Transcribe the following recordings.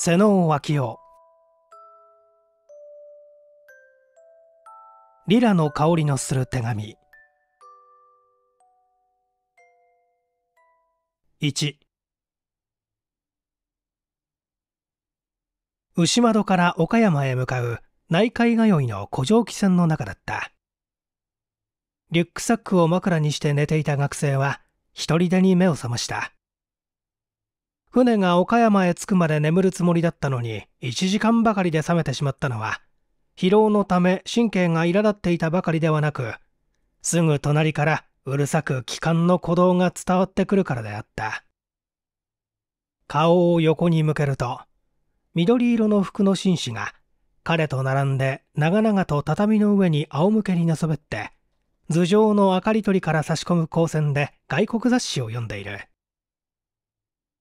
瀬能脇夫リラの香りのする手紙1牛窓から岡山へ向かう内海通いの古城汽船の中だったリュックサックを枕にして寝ていた学生は一人でに目を覚ました船が岡山へ着くまで眠るつもりだったのに1時間ばかりで覚めてしまったのは疲労のため神経が苛立っていたばかりではなくすぐ隣からうるさく気管の鼓動が伝わってくるからであった顔を横に向けると緑色の服の紳士が彼と並んで長々と畳の上に仰向けに寝そべって頭上の明かり取りから差し込む光線で外国雑誌を読んでいる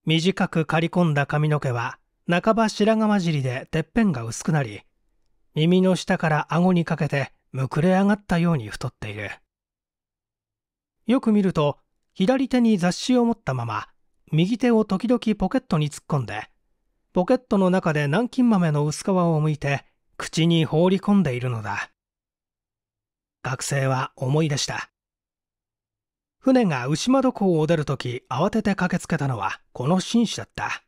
短く刈り込んだ髪の毛は半ば白髪混じりでてっぺんが薄くなり耳の下から顎にかけてむくれ上がったように太っているよく見ると左手に雑誌を持ったまま右手を時々ポケットに突っ込んでポケットの中で南京豆の薄皮をむいて口に放り込んでいるのだ学生は思い出した船が牛窓港を出るとき慌てて駆けつけたのはこの紳士だった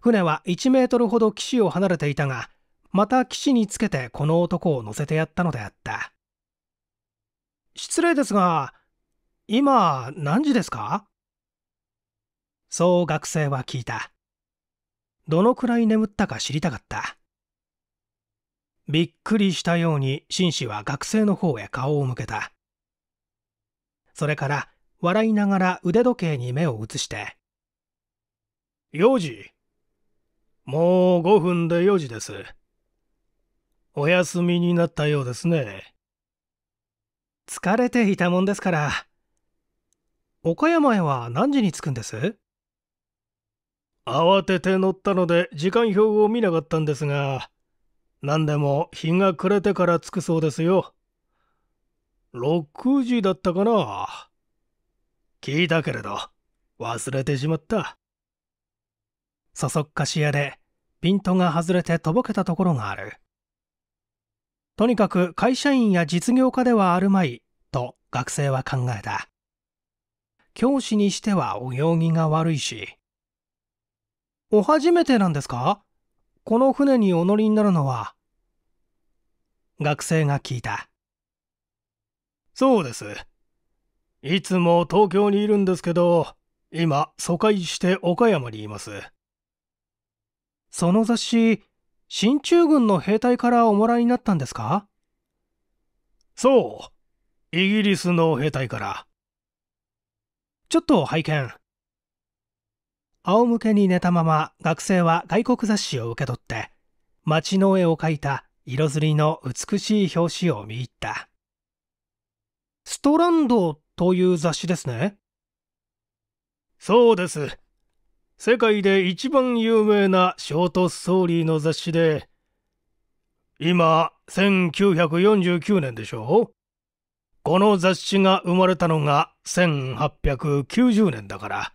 船は1メートルほど岸を離れていたがまた岸につけてこの男を乗せてやったのであった失礼ですが今何時ですかそう学生は聞いたどのくらい眠ったか知りたかったびっくりしたように紳士は学生の方へ顔を向けたそれから笑いながら腕時計に目を移して。4時。もう5分で4時です。お休みになったようですね。疲れていたもんですから。岡山へは何時に着くんです慌てて乗ったので時間表を見なかったんですが、何でも日が暮れてから着くそうですよ。6時だったかな聞いたけれど忘れてしまったそそっかし屋でピントが外れてとぼけたところがあるとにかく会社員や実業家ではあるまいと学生は考えた教師にしてはお行儀が悪いしお初めてなんですかこの船にお乗りになるのは学生が聞いたそうです。いつも東京にいるんですけど、今、疎開して岡山にいます。その雑誌、進駐軍の兵隊からおもらいになったんですかそう。イギリスの兵隊から。ちょっと拝見。仰向けに寝たまま学生は外国雑誌を受け取って、街の絵を描いた色づりの美しい表紙を見入った。ストランドという雑誌ですねそうです世界で一番有名なショートストーリーの雑誌で今1949年でしょうこの雑誌が生まれたのが1890年だから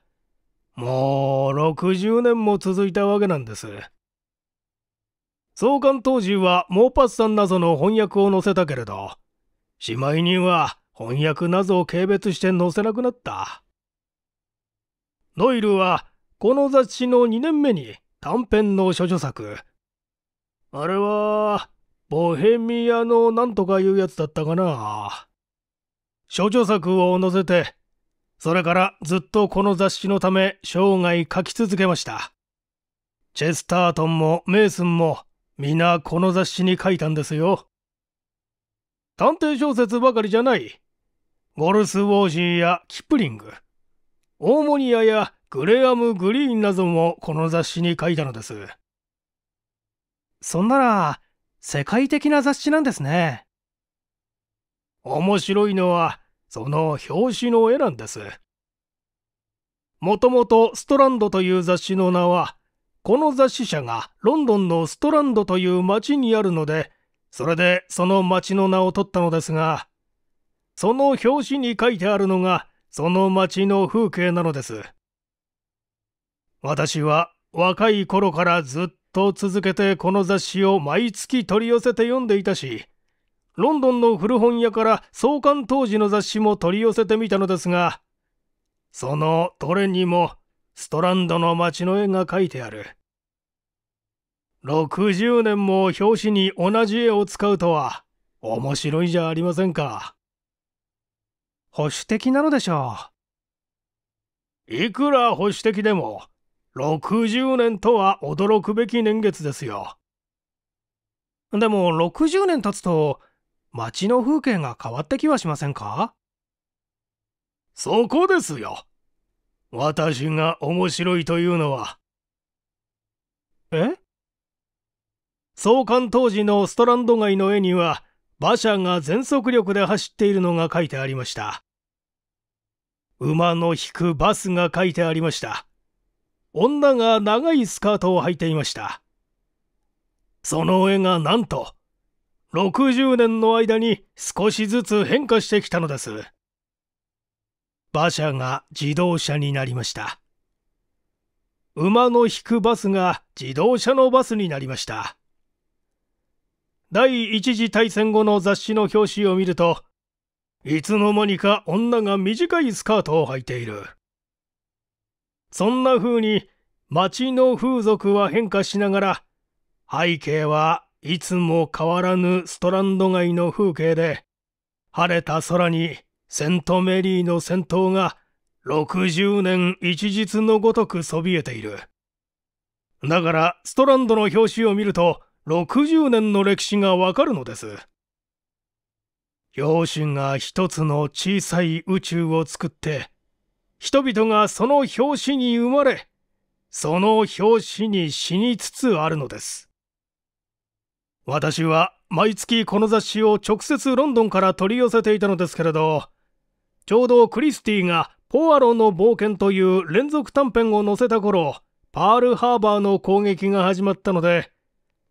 もう60年も続いたわけなんです創刊当時はモーパッサン謎の翻訳を載せたけれどしまいには翻訳謎を軽蔑して載せなくなった。ノイルはこの雑誌の2年目に短編の処女作。あれは、ボヘミアのなんとかいうやつだったかな。処女作を載せて、それからずっとこの雑誌のため生涯書き続けました。チェスタートンもメイスンも皆この雑誌に書いたんですよ。探偵小説ばかりじゃない。ゴルスウォージーやキプリング、オーモニアやグレアム・グリーンなどもこの雑誌に書いたのです。そんなら、世界的な雑誌なんですね。面白いのは、その表紙の絵なんです。もともとストランドという雑誌の名は、この雑誌社がロンドンのストランドという町にあるので、それでその町の名を取ったのですが、その表紙に書いてあるのがその町の風景なのです私は若い頃からずっと続けてこの雑誌を毎月取り寄せて読んでいたしロンドンの古本屋から創刊当時の雑誌も取り寄せてみたのですがそのどれにもストランドの街の絵が描いてある60年も表紙に同じ絵を使うとは面白いじゃありませんか。保守的なのでしょう。いくら保守的でも、60年とは驚くべき年月ですよ。でも60年経つと、街の風景が変わってきはしませんかそこですよ。私が面白いというのは。え創刊当時のストランド街の絵には馬車が全速力で走っているのが書いてありました。馬の引くバスが書いてありました。女が長いスカートを履いていました。その絵がなんと、60年の間に少しずつ変化してきたのです。馬車が自動車になりました。馬の引くバスが自動車のバスになりました。第一次大戦後の雑誌の表紙を見ると、いつの間にか女が短いスカートを履いている。そんな風に街の風俗は変化しながら、背景はいつも変わらぬストランド街の風景で、晴れた空にセントメリーの戦闘が60年一日のごとくそびえている。だからストランドの表紙を見ると60年の歴史がわかるのです。陽子が一つの小さい宇宙を作って人々がその拍子に生まれその拍子に死につつあるのです私は毎月この雑誌を直接ロンドンから取り寄せていたのですけれどちょうどクリスティが「ポアロの冒険」という連続短編を載せた頃パールハーバーの攻撃が始まったので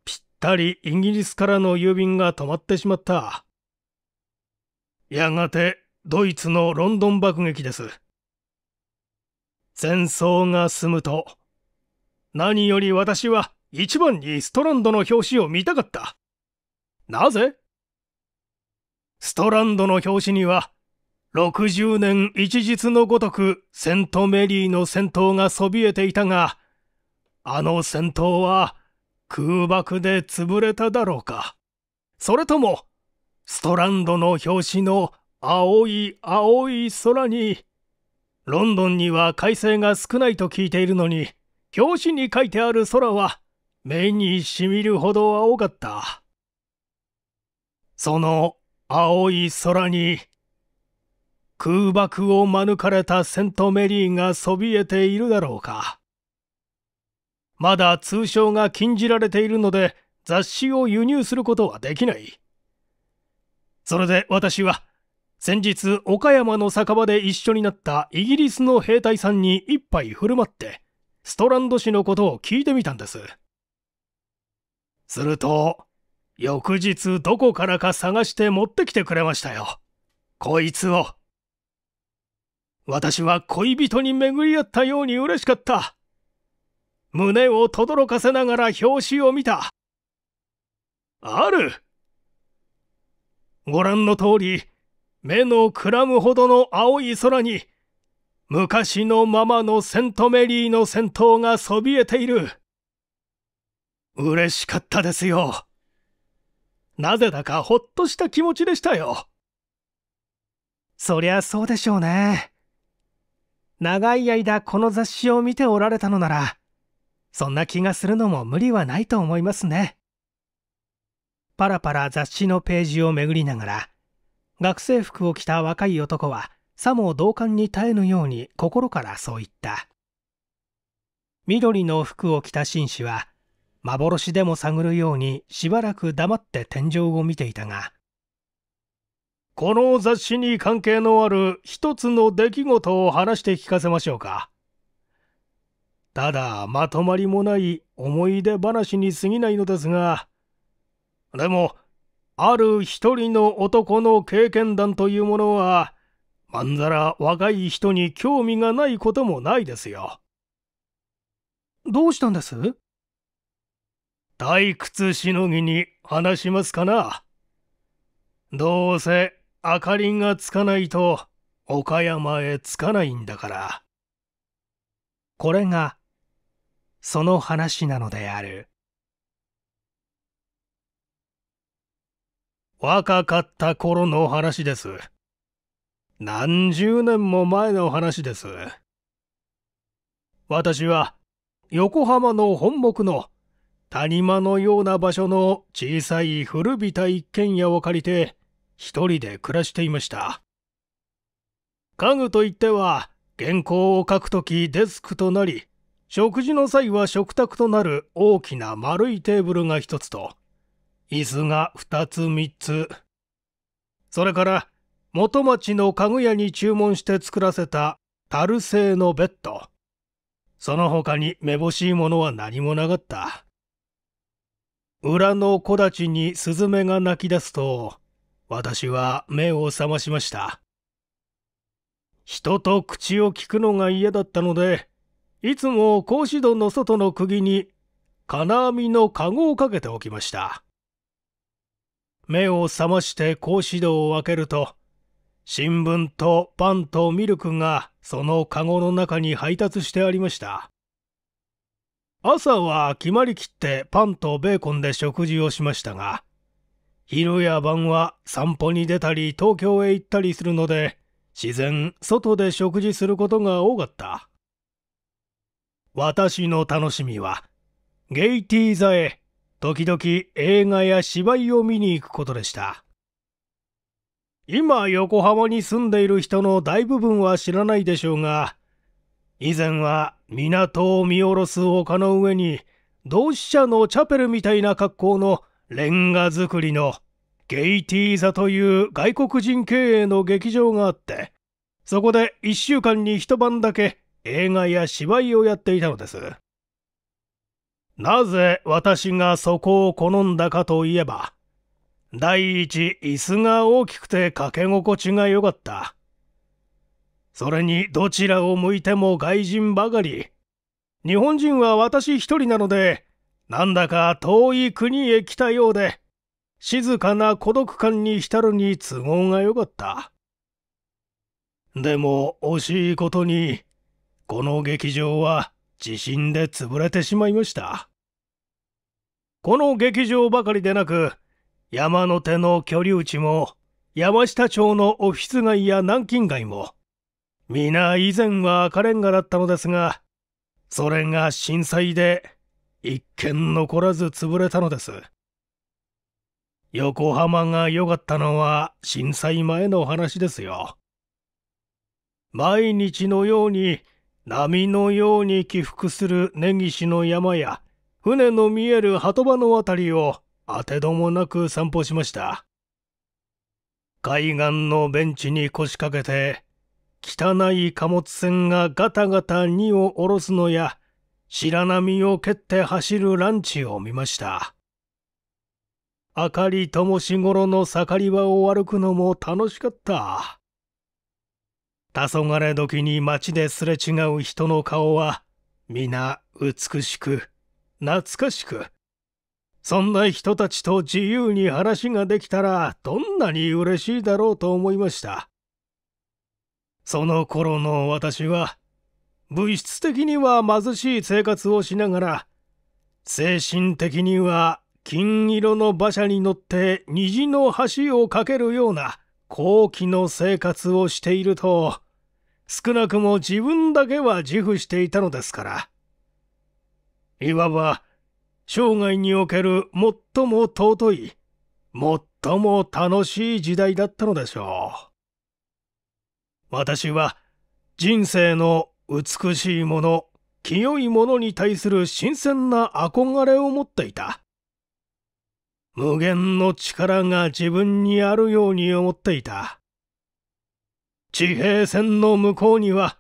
ぴったりイギリスからの郵便が止まってしまったやがてドイツのロンドン爆撃です。戦争が済むと、何より私は一番にストランドの表紙を見たかった。なぜストランドの表紙には、60年一日のごとくセントメリーの戦闘がそびえていたが、あの戦闘は空爆で潰れただろうか。それともストランドの表紙の青い青い空に、ロンドンには快晴が少ないと聞いているのに、表紙に書いてある空は目にしみるほど青かった。その青い空に、空爆を免れたセントメリーがそびえているだろうか。まだ通称が禁じられているので雑誌を輸入することはできない。それで私は、先日岡山の酒場で一緒になったイギリスの兵隊さんに一杯振る舞って、ストランド氏のことを聞いてみたんです。すると、翌日どこからか探して持ってきてくれましたよ。こいつを。私は恋人に巡り合ったように嬉しかった。胸を轟かせながら表紙を見た。あるご覧の通り目のくらむほどの青い空に昔のままのセントメリーの戦闘がそびえている嬉しかったですよなぜだかほっとした気持ちでしたよそりゃそうでしょうね長い間この雑誌を見ておられたのならそんな気がするのも無理はないと思いますねパラパラ雑誌のページをめぐりながら学生服を着た若い男はさも同感に耐えぬように心からそう言った緑の服を着た紳士は幻でも探るようにしばらく黙って天井を見ていたがこの雑誌に関係のある一つの出来事を話して聞かせましょうかただまとまりもない思い出話に過ぎないのですがでも、ある一人の男の経験談というものは、まんざら若い人に興味がないこともないですよ。どうしたんです退屈しのぎに話しますかな。どうせ明かりがつかないと岡山へ着かないんだから。これがその話なのである。若かった頃の話です。何十年も前の話です。私は横浜の本木の谷間のような場所の小さい古びた一軒家を借りて一人で暮らしていました。家具といっては原稿を書くときデスクとなり食事の際は食卓となる大きな丸いテーブルが一つと椅子が2つ3つそれから元町の家具屋に注文して作らせた樽製のベッドその他にめぼしいものは何もなかった裏の木立にスズメが鳴き出すと私は目を覚ましました人と口を聞くのが嫌だったのでいつも格子戸の外の釘に金網の籠をかけておきました目を覚まして格子戸を開けると新聞とパンとミルクがそのカゴの中に配達してありました朝は決まりきってパンとベーコンで食事をしましたが昼や晩は散歩に出たり東京へ行ったりするので自然外で食事することが多かった私の楽しみはゲイティー座へ時々映画や芝居を見に行くことでした。今、横浜に住んでいる人の大部分は知らないでしょうが、以前は港を見下ろす丘の上に、同志社のチャペルみたいな格好のレンガ造りのゲイティーザという外国人経営の劇場があって、そこで1週間に一晩だけ映画や芝居をやっていたのです。なぜ私がそこを好んだかといえば、第一、椅子が大きくて掛け心地が良かった。それに、どちらを向いても外人ばかり。日本人は私一人なので、なんだか遠い国へ来たようで、静かな孤独感に浸るに都合が良かった。でも、惜しいことに、この劇場は、地震で潰れてしまいましたこの劇場ばかりでなく山手の居留地も山下町のオフィス街や南京街も皆以前は赤レンガだったのですがそれが震災で一軒残らず潰れたのです横浜が良かったのは震災前の話ですよ毎日のように波のように起伏する根岸の山や船の見える鳩場の辺りを当てどもなく散歩しました海岸のベンチに腰掛けて汚い貨物船がガタガタ荷を下ろすのや白波を蹴って走るランチを見ました明かりともし頃の盛り場を歩くのも楽しかった黄昏時に街ですれ違う人の顔は皆美しく懐かしくそんな人たちと自由に話ができたらどんなに嬉しいだろうと思いましたその頃の私は物質的には貧しい生活をしながら精神的には金色の馬車に乗って虹の橋を架けるような高貴の生活をしていると少なくも自分だけは自負していたのですから。いわば、生涯における最も尊い、最も楽しい時代だったのでしょう。私は、人生の美しいもの、清いものに対する新鮮な憧れを持っていた。無限の力が自分にあるように思っていた。地平線の向こうには、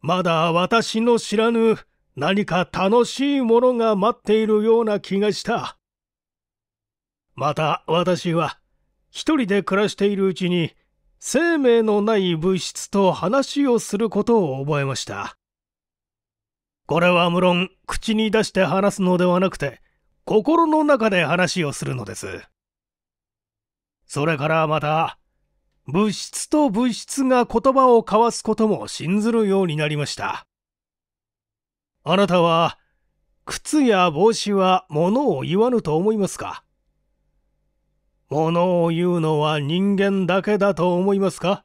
まだ私の知らぬ何か楽しいものが待っているような気がした。また私は、一人で暮らしているうちに、生命のない物質と話をすることを覚えました。これは無論、口に出して話すのではなくて、心の中で話をするのです。それからまた、物質と物質が言葉を交わすことも信ずるようになりました。あなたは、靴や帽子は物を言わぬと思いますか物を言うのは人間だけだと思いますか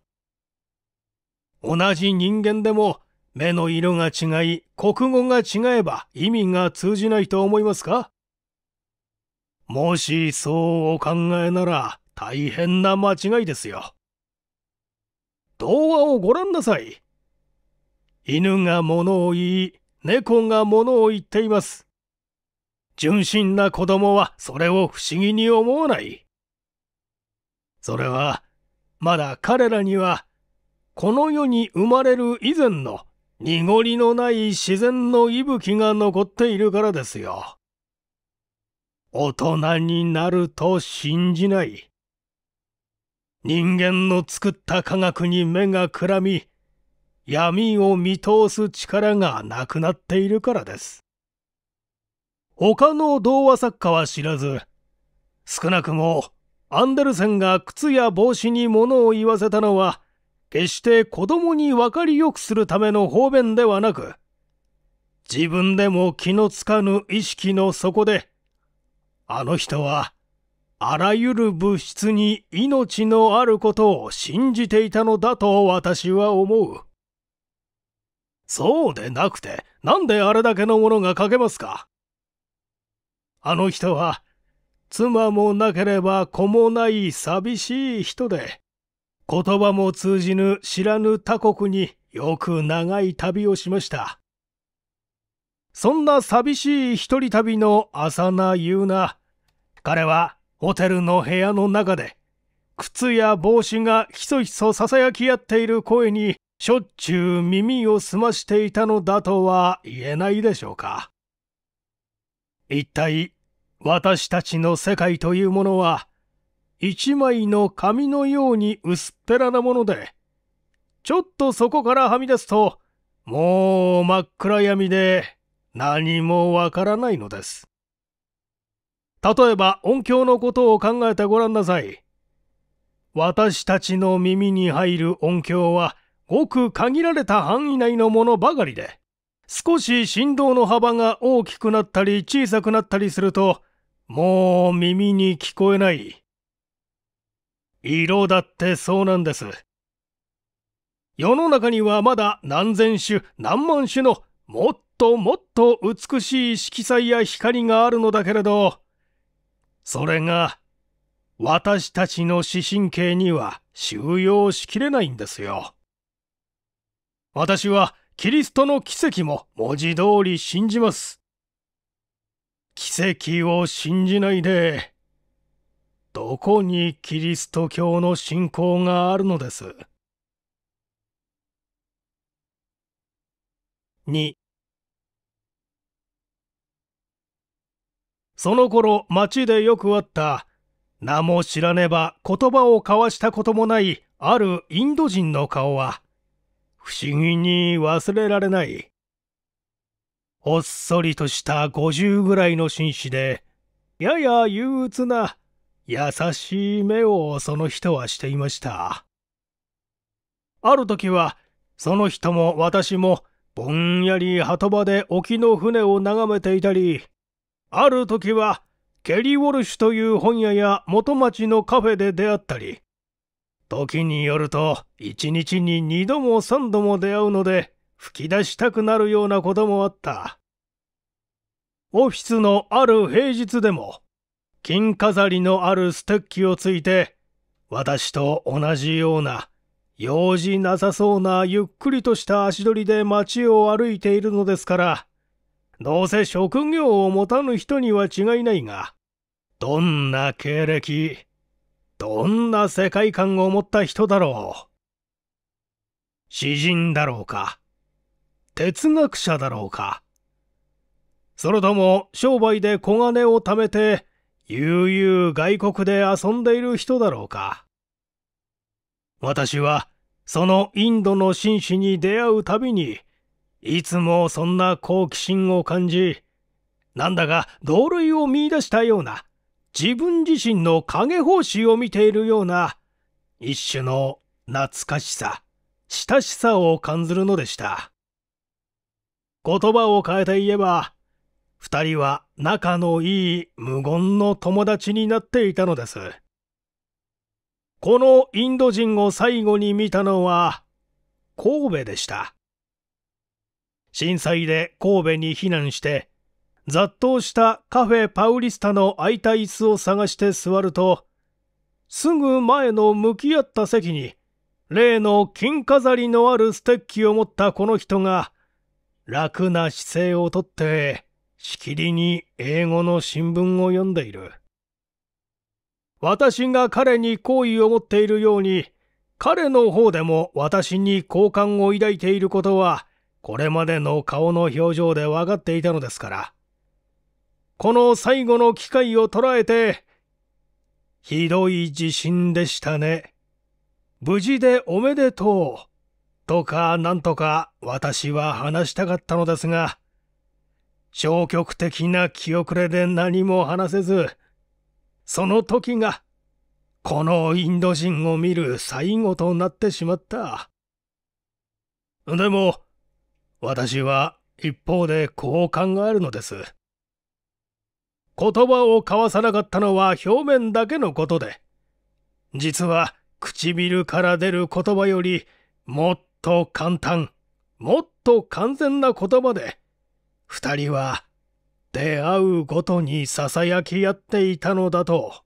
同じ人間でも目の色が違い、国語が違えば意味が通じないと思いますかもしそうお考えなら大変な間違いですよ。童話をご覧なさい。犬が物を言い、猫が物を言っています。純真な子供はそれを不思議に思わない。それは、まだ彼らには、この世に生まれる以前の濁りのない自然の息吹が残っているからですよ。大人になると信じない。人間の作った科学に目がくらみ闇を見通す力がなくなっているからです他の童話作家は知らず少なくもアンデルセンが靴や帽子に物を言わせたのは決して子供に分かりよくするための方便ではなく自分でも気のつかぬ意識の底であの人はあらゆる物質に命のあることを信じていたのだと私は思う。そうでなくて、なんであれだけのものが書けますかあの人は、妻もなければ子もない寂しい人で、言葉も通じぬ知らぬ他国によく長い旅をしました。そんな寂しい一人旅の浅名優な、彼はホテルの部屋の中で靴や帽子がひそひそささやき合っている声にしょっちゅう耳を澄ましていたのだとは言えないでしょうか一体私たちの世界というものは一枚の紙のように薄っぺらなものでちょっとそこからはみ出すともう真っ暗闇で何もわからないのです。例えば音響のことを考えてごらんなさい。私たちの耳に入る音響はごく限られた範囲内のものばかりで、少し振動の幅が大きくなったり小さくなったりすると、もう耳に聞こえない。色だってそうなんです。世の中にはまだ何千種何万種のもっともっと美しい色彩や光があるのだけれど、それが私たちの視神経には収容しきれないんですよ。私はキリストの奇跡も文字通り信じます。奇跡を信じないで、どこにキリスト教の信仰があるのです。その頃町でよくあった名も知らねば言葉を交わしたこともないあるインド人の顔は不思議に忘れられない。ほっそりとした50ぐらいの紳士でやや憂鬱な優しい目をその人はしていました。ある時はその人も私もぼんやり波止場で沖の船を眺めていたりある時はケリー・ウォルシュという本屋や元町のカフェで出会ったり時によると一日に2度も3度も出会うので吹き出したくなるようなこともあったオフィスのある平日でも金飾りのあるステッキをついて私と同じような用事なさそうなゆっくりとした足取りで街を歩いているのですからどうせ職業を持たぬ人には違いないがどんな経歴どんな世界観を持った人だろう詩人だろうか哲学者だろうかそれとも商売で小金を貯めて悠々外国で遊んでいる人だろうか私はそのインドの紳士に出会うたびにいつもそんな好奇心を感じ、なんだか同類を見出したような、自分自身の影法師を見ているような、一種の懐かしさ、親しさを感ずるのでした。言葉を変えて言えば、二人は仲のいい無言の友達になっていたのです。このインド人を最後に見たのは、神戸でした。震災で神戸に避難して雑踏したカフェパウリスタの空いた椅子を探して座るとすぐ前の向き合った席に例の金飾りのあるステッキを持ったこの人が楽な姿勢をとってしきりに英語の新聞を読んでいる私が彼に好意を持っているように彼の方でも私に好感を抱いていることはこれまでの顔の表情で分かっていたのですから。この最後の機会を捉えて、ひどい地震でしたね。無事でおめでとう。とかなんとか私は話したかったのですが、消極的な気遅れで何も話せず、その時が、このインド人を見る最後となってしまった。でも、私は一方でこう考えるのです。言葉を交わさなかったのは表面だけのことで、実は唇から出る言葉よりもっと簡単、もっと完全な言葉で、二人は出会うごとに囁き合っていたのだと。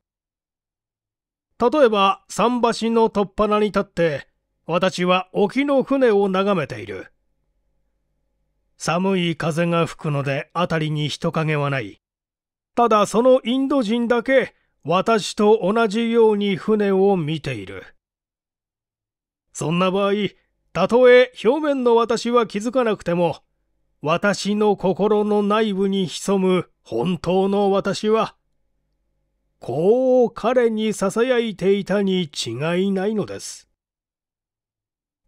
例えば桟橋の突っ鼻に立って私は沖の船を眺めている。寒い風が吹くので辺りに人影はない。ただそのインド人だけ私と同じように船を見ている。そんな場合、たとえ表面の私は気づかなくても、私の心の内部に潜む本当の私は、こう彼に囁いていたに違いないのです。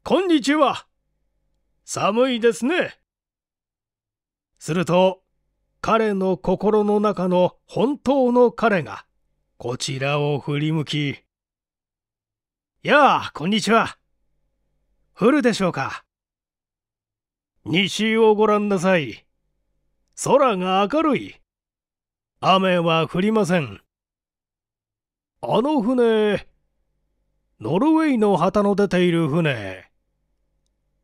こんにちは。寒いですね。すると彼の心の中の本当の彼がこちらを振り向き「やあこんにちは降るでしょうか西をご覧なさい空が明るい雨は降りませんあの船ノルウェーの旗の出ている船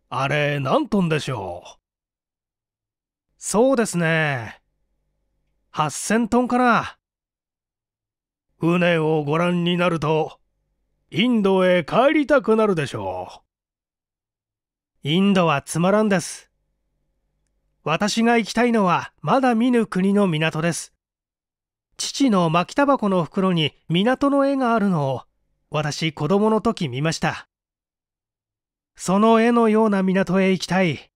あれ何トンでしょうそうですね。8000トンかな。船をご覧になると、インドへ帰りたくなるでしょう。インドはつまらんです。私が行きたいのはまだ見ぬ国の港です。父の巻きタバコの袋に港の絵があるのを私子供の時見ました。その絵のような港へ行きたい。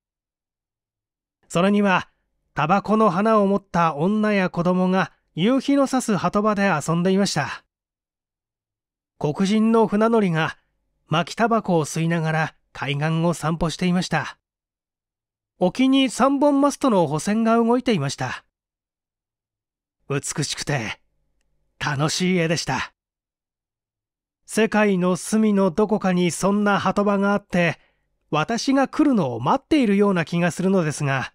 それにはタバコの花を持った女や子供が夕日の差す波止場で遊んでいました。黒人の船乗りが巻きタバコを吸いながら海岸を散歩していました。沖に3本マストの補線が動いていました。美しくて楽しい絵でした。世界の隅のどこかにそんな波止場があって、私が来るのを待っているような気がするのですが、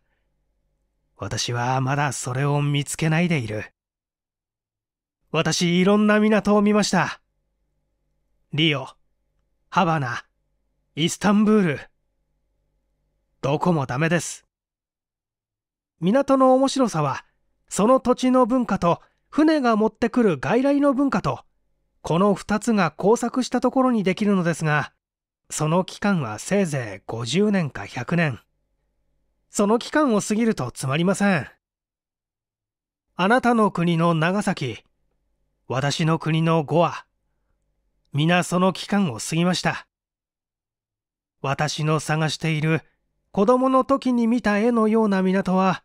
私はまだそれを見つけないでいる。私いろんな港を見ました。リオ、ハバナ、イスタンブール。どこもダメです。港の面白さは、その土地の文化と船が持ってくる外来の文化と、この2つが交錯したところにできるのですが、その期間はせいぜい50年か100年。その期間を過ぎるとつまりませんあなたの国の長崎私の国の5は？皆その期間を過ぎました私の探している子供の時に見た絵のような港は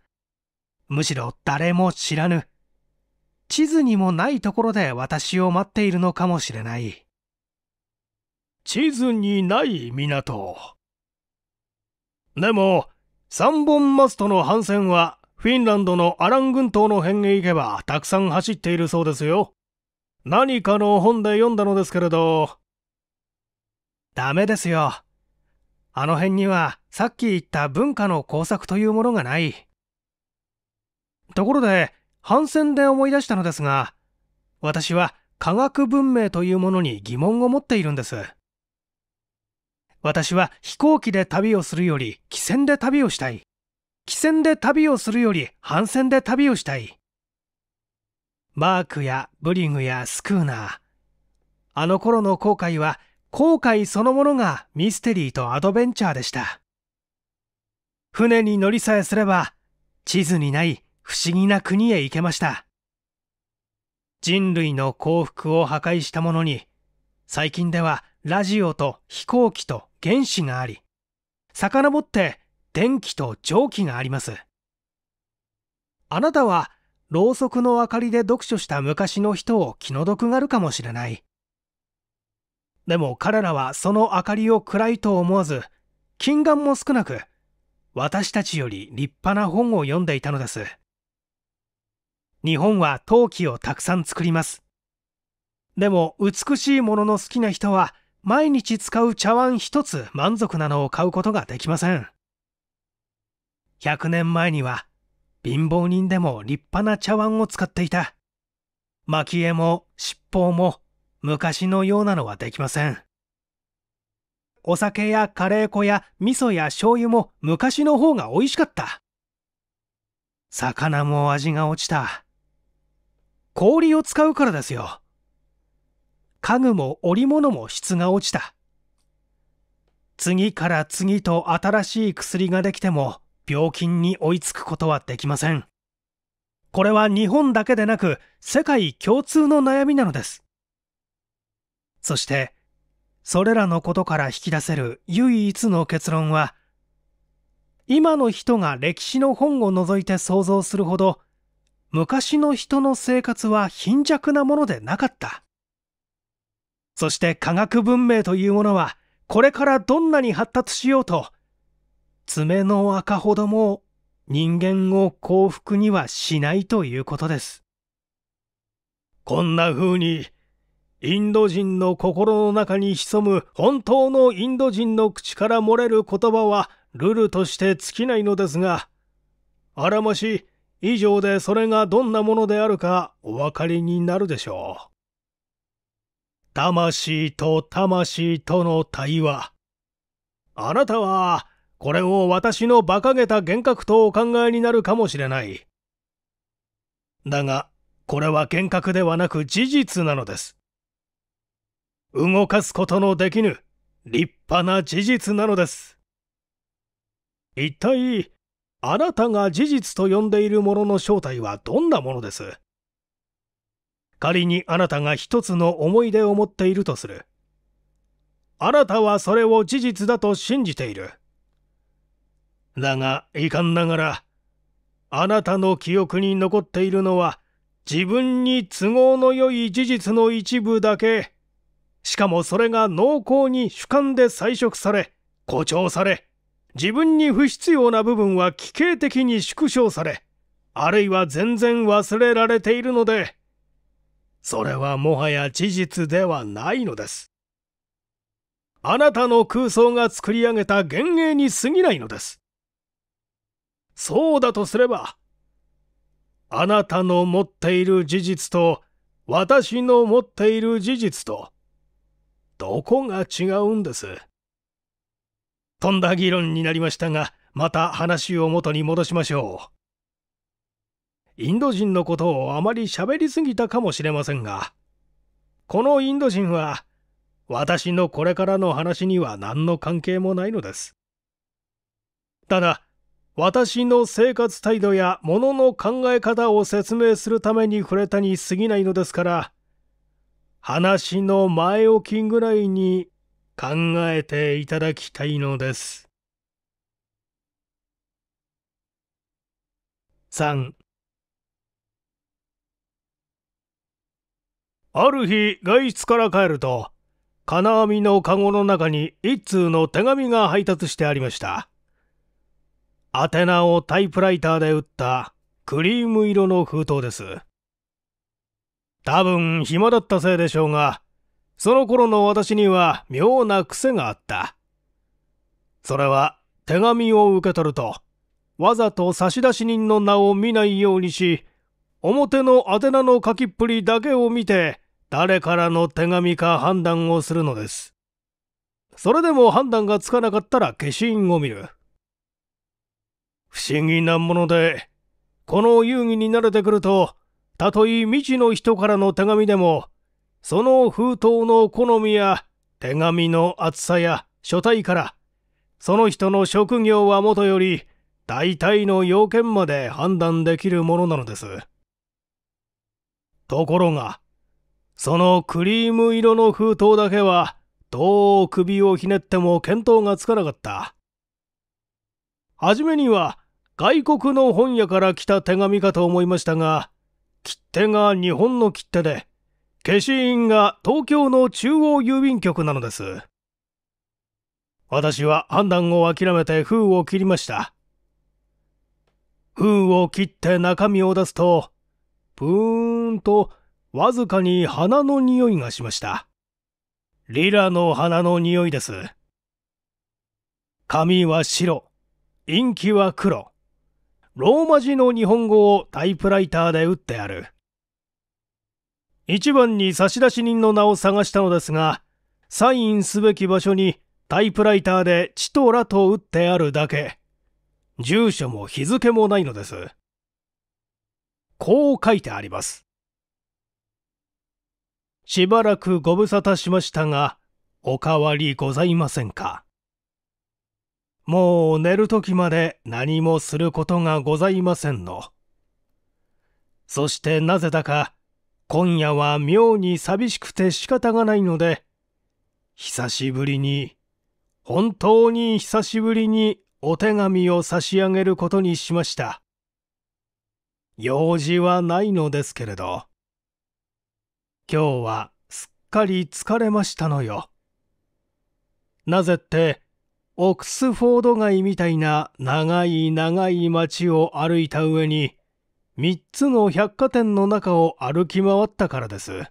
むしろ誰も知らぬ地図にもないところで私を待っているのかもしれない地図にない港でも三本マストの帆船は、フィンランドのアラン群島の辺へ行けば、たくさん走っているそうですよ。何かの本で読んだのですけれど。ダメですよ。あの辺には、さっき言った文化の工作というものがない。ところで、帆船で思い出したのですが、私は科学文明というものに疑問を持っているんです。私は飛行機で旅をするより汽船で旅をしたい。汽船で旅をするより帆船で旅をしたい。マークやブリグやスクーナー。あの頃の航海は後悔そのものがミステリーとアドベンチャーでした。船に乗りさえすれば地図にない不思議な国へ行けました。人類の幸福を破壊したものに、最近ではラジオと飛行機と原子があり遡って電気と蒸気がありますあなたはろうそくの明かりで読書した昔の人を気の毒がるかもしれないでも彼らはその明かりを暗いと思わず金眼も少なく私たちより立派な本を読んでいたのです日本は陶器をたくさん作りますでも美しいものの好きな人は毎日使う茶碗一つ満足なのを買うことができません。100年前には貧乏人でも立派な茶碗を使っていた。蒔絵も七宝も昔のようなのはできません。お酒やカレー粉や味噌や醤油も昔の方が美味しかった。魚も味が落ちた。氷を使うからですよ。家具も織物も質が落ちた次から次と新しい薬ができても病菌に追いつくことはできませんこれは日本だけでなく世界共通の悩みなのですそしてそれらのことから引き出せる唯一の結論は今の人が歴史の本を除いて想像するほど昔の人の生活は貧弱なものでなかったそして科学文明というものはこれからどんなに発達しようと爪の赤ほども人間を幸福にはしないということですこんな風にインド人の心の中に潜む本当のインド人の口から漏れる言葉はルルとして尽きないのですがあらまし以上でそれがどんなものであるかお分かりになるでしょう。魂と魂との対話。あなたは、これを私の馬鹿げた幻覚とお考えになるかもしれない。だが、これは幻覚ではなく事実なのです。動かすことのできぬ、立派な事実なのです。一体、あなたが事実と呼んでいるものの正体はどんなものです仮にあなたが一つの思い出を持っているとする。あなたはそれを事実だと信じている。だが、遺憾ながら、あなたの記憶に残っているのは、自分に都合の良い事実の一部だけ、しかもそれが濃厚に主観で彩色され、誇張され、自分に不必要な部分は奇形的に縮小され、あるいは全然忘れられているので、それはもはや事実ではないのです。あなたの空想が作り上げた幻影に過ぎないのです。そうだとすれば、あなたの持っている事実と私の持っている事実と、どこが違うんです。とんだ議論になりましたが、また話を元に戻しましょう。インド人のことをあまり喋りすぎたかもしれませんが、このインド人は、私のこれからの話には何の関係もないのです。ただ、私の生活態度や物の考え方を説明するために触れたに過ぎないのですから、話の前置きぐらいに考えていただきたいのです。3ある日外出から帰ると金網のカゴの中に一通の手紙が配達してありました宛名をタイプライターで打ったクリーム色の封筒です多分暇だったせいでしょうがその頃の私には妙な癖があったそれは手紙を受け取るとわざと差出人の名を見ないようにし表の宛名の書きっぷりだけを見て誰からの手紙か判断をするのです。それでも判断がつかなかったら消印を見る。不思議なもので、この遊戯に慣れてくると、たとえ未知の人からの手紙でも、その封筒の好みや手紙の厚さや書体から、その人の職業はもとより、大体の要件まで判断できるものなのです。ところが、そのクリーム色の封筒だけは、どう首をひねっても見当がつかなかった。はじめには、外国の本屋から来た手紙かと思いましたが、切手が日本の切手で、消印が東京の中央郵便局なのです。私は判断を諦めて封を切りました。封を切って中身を出すと、ぷーんとわずかに花の匂いがしました。リラの花の匂いです。髪は白、陰気は黒。ローマ字の日本語をタイプライターで打ってある。一番に差出人の名を探したのですが、サインすべき場所にタイプライターでチトラと打ってあるだけ。住所も日付もないのです。こう書いてあります。しばらくご無沙汰しましたが、おかわりございませんかもう寝る時まで何もすることがございませんの。そしてなぜだか、今夜は妙に寂しくて仕方がないので、久しぶりに、本当に久しぶりにお手紙を差し上げることにしました。用事はないのですけれど。今日はすっかり疲れましたのよ。なぜって、オックスフォード街みたいな長い長い街を歩いた上に、3つの百貨店の中を歩き回ったからです。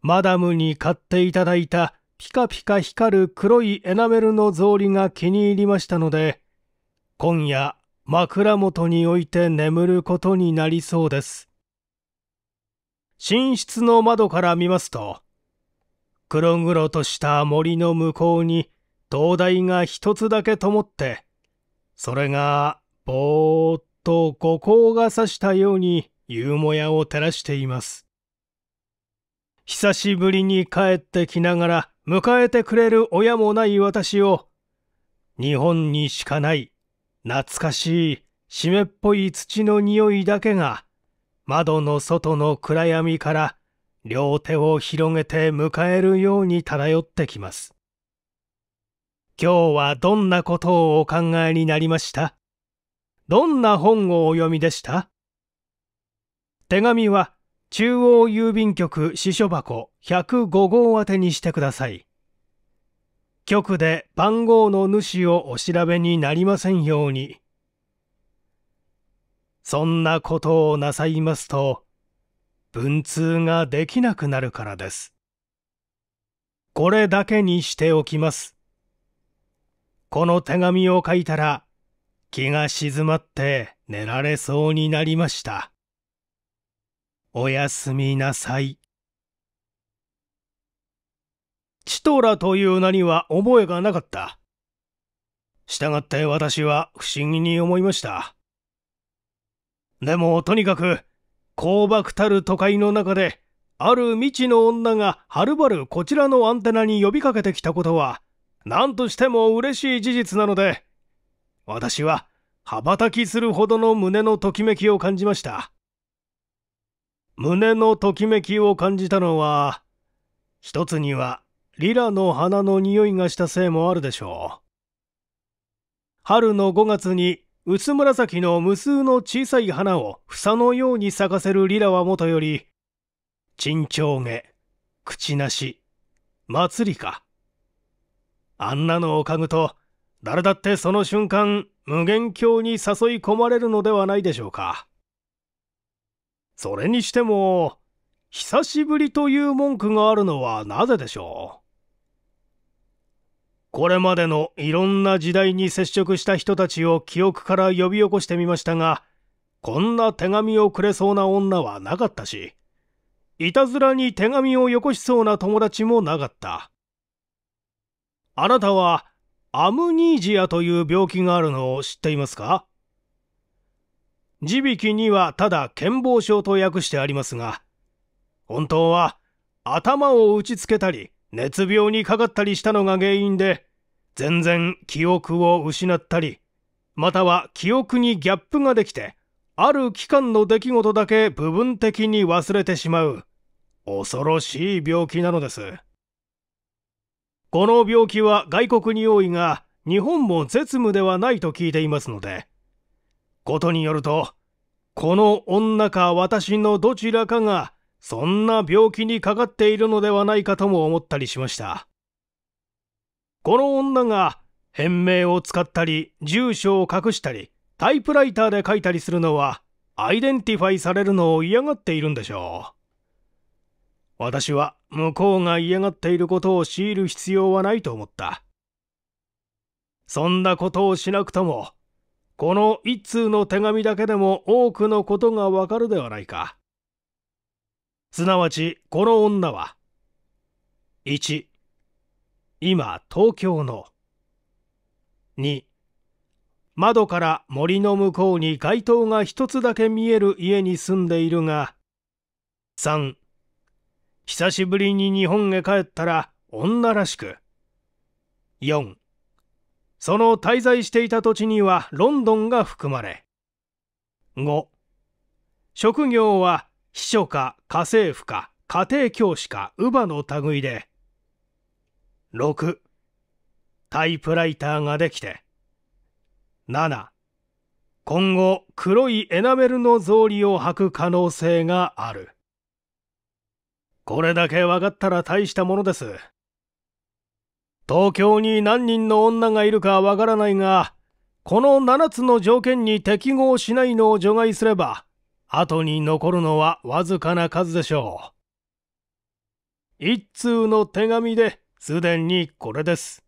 マダムに買っていただいたピカピカ光る黒いエナメルの草履が気に入りましたので、今夜枕元に置いて眠ることになりそうです。寝室の窓から見ますと、黒々とした森の向こうに灯台が一つだけ灯って、それがぼーっと五光が差したように夕もやを照らしています。久しぶりに帰ってきながら迎えてくれる親もない私を、日本にしかない懐かしい湿っぽい土の匂いだけが窓の外の暗闇から両手を広げて迎えるように漂ってきます。今日はどんなことをお考えになりましたどんな本をお読みでした手紙は中央郵便局支所箱105号宛てにしてください。局で番号の主をお調べになりませんように。そんなことをなさいますと文通ができなくなるからです。これだけにしておきます。この手紙を書いたら気が静まって寝られそうになりました。おやすみなさい。チトラという名には覚えがなかった。したがって私は不思議に思いました。でもとにかく広漠たる都会の中である未知の女がはるばるこちらのアンテナに呼びかけてきたことは何としても嬉しい事実なので私は羽ばたきするほどの胸のときめきを感じました胸のときめきを感じたのは一つにはリラの花の匂いがしたせいもあるでしょう春の5月に薄紫の無数の小さい花を房のように咲かせるリラはもとより、沈丁毛、口なし、祭りか。あんなのを嗅ぐと、誰だってその瞬間、無限郷に誘い込まれるのではないでしょうか。それにしても、久しぶりという文句があるのはなぜでしょう。これまでのいろんな時代に接触した人たちを記憶から呼び起こしてみましたが、こんな手紙をくれそうな女はなかったし、いたずらに手紙をよこしそうな友達もなかった。あなたはアムニージアという病気があるのを知っていますか地引にはただ健忘症と訳してありますが、本当は頭を打ちつけたり、熱病にかかったりしたのが原因で全然記憶を失ったりまたは記憶にギャップができてある期間の出来事だけ部分的に忘れてしまう恐ろしい病気なのですこの病気は外国に多いが日本も絶無ではないと聞いていますのでことによるとこの女か私のどちらかがそんな病気にかかっているのではないかとも思ったりしましたこの女が変名を使ったり住所を隠したりタイプライターで書いたりするのはアイデンティファイされるのを嫌がっているんでしょう私は向こうが嫌がっていることを強いる必要はないと思ったそんなことをしなくともこの一通の手紙だけでも多くのことがわかるではないか。すなわちこの女は1今東京の2窓から森の向こうに街灯が一つだけ見える家に住んでいるが3久しぶりに日本へ帰ったら女らしく4その滞在していた土地にはロンドンが含まれ5職業は秘書か家政婦か家庭教師か乳母の類で6タイプライターができて7今後黒いエナメルの草履を履く可能性があるこれだけ分かったら大したものです東京に何人の女がいるかわからないがこの7つの条件に適合しないのを除外すれば後に残るのはわずかな数でしょう。一通の手紙ですでにこれです。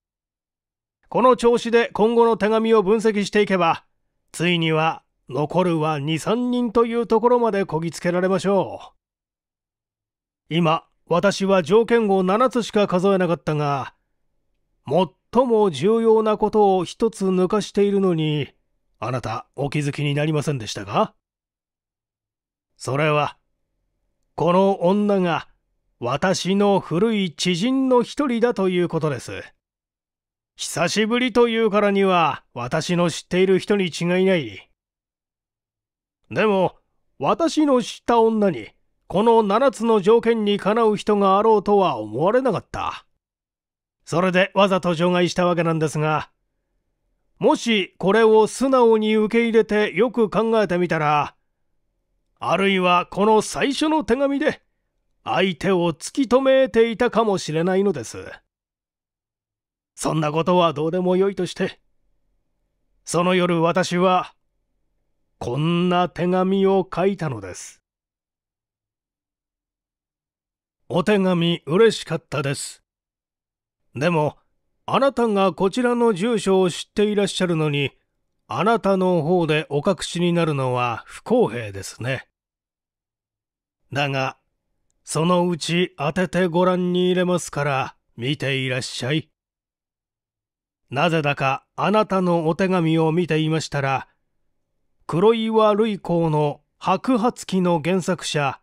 この調子で今後の手紙を分析していけば、ついには残るは2、3人というところまでこぎつけられましょう。今、私は条件を7つしか数えなかったが、最も重要なことを1つ抜かしているのに、あなたお気づきになりませんでしたかそれは、この女が私の古い知人の一人だということです。久しぶりというからには私の知っている人に違いない。でも、私の知った女に、この7つの条件にかなう人があろうとは思われなかった。それでわざと除外したわけなんですが、もしこれを素直に受け入れてよく考えてみたら、あるいはこの最初の手紙で相手を突き止めていたかもしれないのですそんなことはどうでもよいとしてその夜私はこんな手紙を書いたのですお手紙嬉しかったですでもあなたがこちらの住所を知っていらっしゃるのにあなたの方でお隠しになるのは不公平ですね。だが、そのうち当ててご覧に入れますから、見ていらっしゃい。なぜだかあなたのお手紙を見ていましたら、黒岩類光の白髪期の原作者、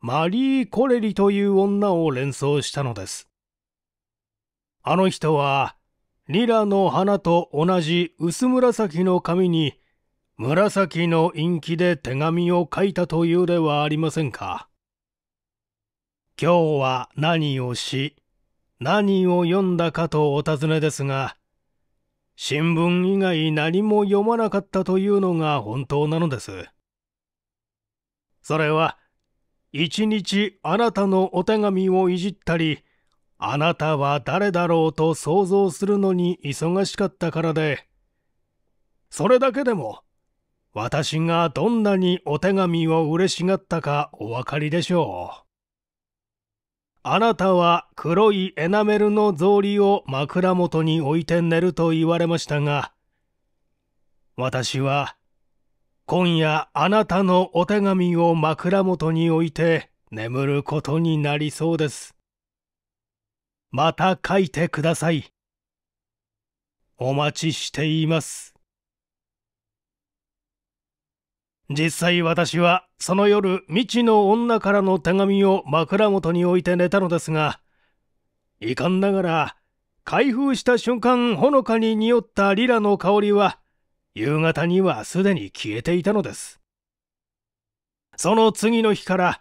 マリー・コレリという女を連想したのです。あの人は、リラの花と同じ薄紫の髪に、紫の陰気で手紙を書いたというではありませんか。今日は何をし、何を読んだかとお尋ねですが、新聞以外何も読まなかったというのが本当なのです。それは、一日あなたのお手紙をいじったり、あなたは誰だろうと想像するのに忙しかったからで、それだけでも、私がどんなにお手紙を嬉しがったかお分かりでしょう。あなたは黒いエナメルの草履を枕元に置いて寝ると言われましたが、私は今夜あなたのお手紙を枕元に置いて眠ることになりそうです。また書いてください。お待ちしています。実際私はその夜未知の女からの手紙を枕元に置いて寝たのですが遺憾ながら開封した瞬間ほのかに匂ったリラの香りは夕方にはすでに消えていたのですその次の日から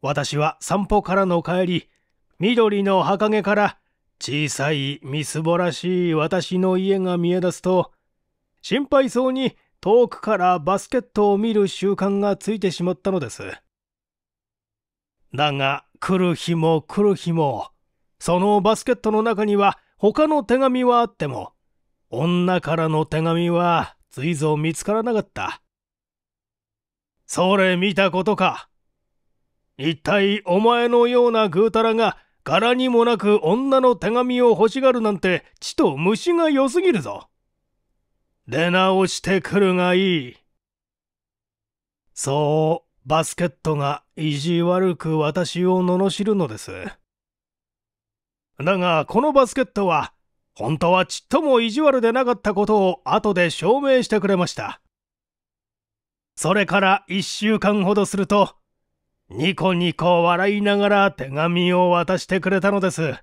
私は散歩からの帰り緑の墓陰から小さいみすぼらしい私の家が見え出すと心配そうに遠くからバスケットを見る習慣がついてしまったのです。だが、来る日も来る日も、そのバスケットの中には他の手紙はあっても、女からの手紙は随蔵見つからなかった。それ見たことか。一体お前のようなぐうたらが柄にもなく女の手紙を欲しがるなんて、ちと虫が良すぎるぞ。出直してくるがいい。そう、バスケットが意地悪く私を罵るのです。だが、このバスケットは、本当はちっとも意地悪でなかったことを後で証明してくれました。それから一週間ほどすると、ニコニコ笑いながら手紙を渡してくれたのです。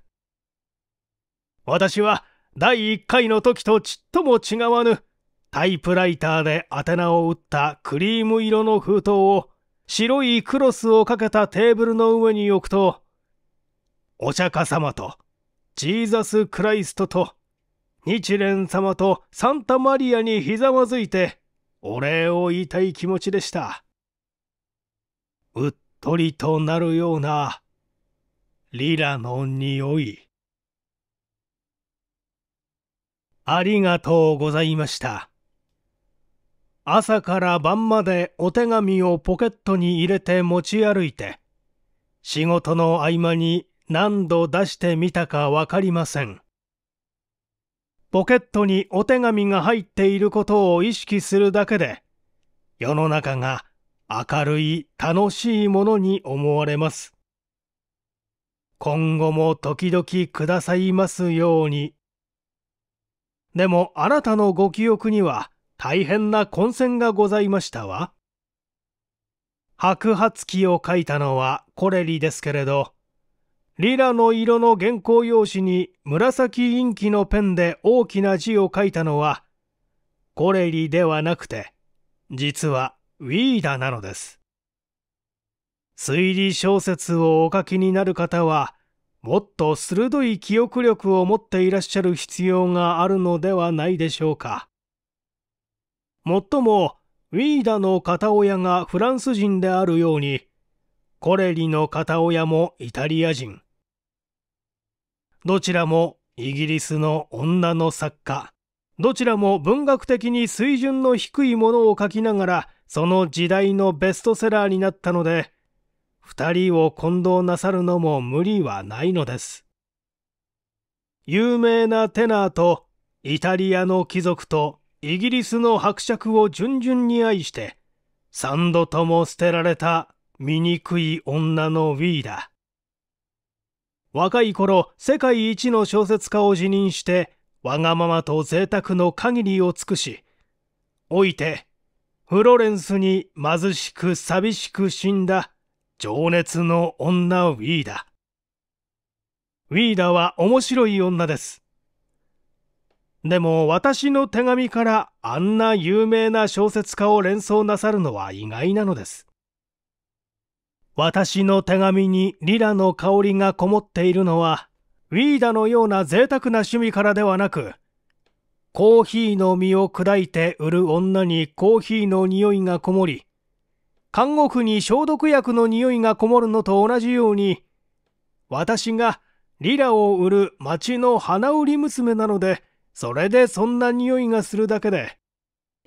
私は第1回の時とちっとも違わぬタイプライターで宛名を打ったクリーム色の封筒を白いクロスをかけたテーブルの上に置くと、お釈迦様とジーザス・クライストと日蓮様とサンタマリアにひざまずいてお礼を言いたい気持ちでした。うっとりとなるようなリラの匂い。ありがとうございました。朝から晩までお手紙をポケットに入れて持ち歩いて、仕事の合間に何度出してみたかわかりません。ポケットにお手紙が入っていることを意識するだけで、世の中が明るい楽しいものに思われます。今後も時々くださいますように。でもあなたのご記憶には、大変な混戦がございましたわ。白髪記を書いたのはコレリですけれど、リラの色の原稿用紙に紫インキのペンで大きな字を書いたのは、コレリではなくて、実はウィーダなのです。推理小説をお書きになる方は、もっと鋭い記憶力を持っていらっしゃる必要があるのではないでしょうか。もっともウィーダの片親がフランス人であるようにコレリの片親もイタリア人どちらもイギリスの女の作家どちらも文学的に水準の低いものを書きながらその時代のベストセラーになったので2人を混同なさるのも無理はないのです有名なテナーとイタリアの貴族とイギリスの伯爵を順々に愛して、三度とも捨てられた醜い女のウィーだ。若い頃、世界一の小説家を辞任して、わがままと贅沢の限りを尽くし、老いて、フロレンスに貧しく寂しく死んだ情熱の女ウィーダ。ウィーダは面白い女です。でも私の手紙からあんな有名な小説家を連想なさるのは意外なのです。私の手紙にリラの香りがこもっているのは、ウィーダのような贅沢な趣味からではなく、コーヒーの実を砕いて売る女にコーヒーの匂いがこもり、看護婦に消毒薬の匂いがこもるのと同じように、私がリラを売る町の花売り娘なので、それでそんな匂いがするだけで、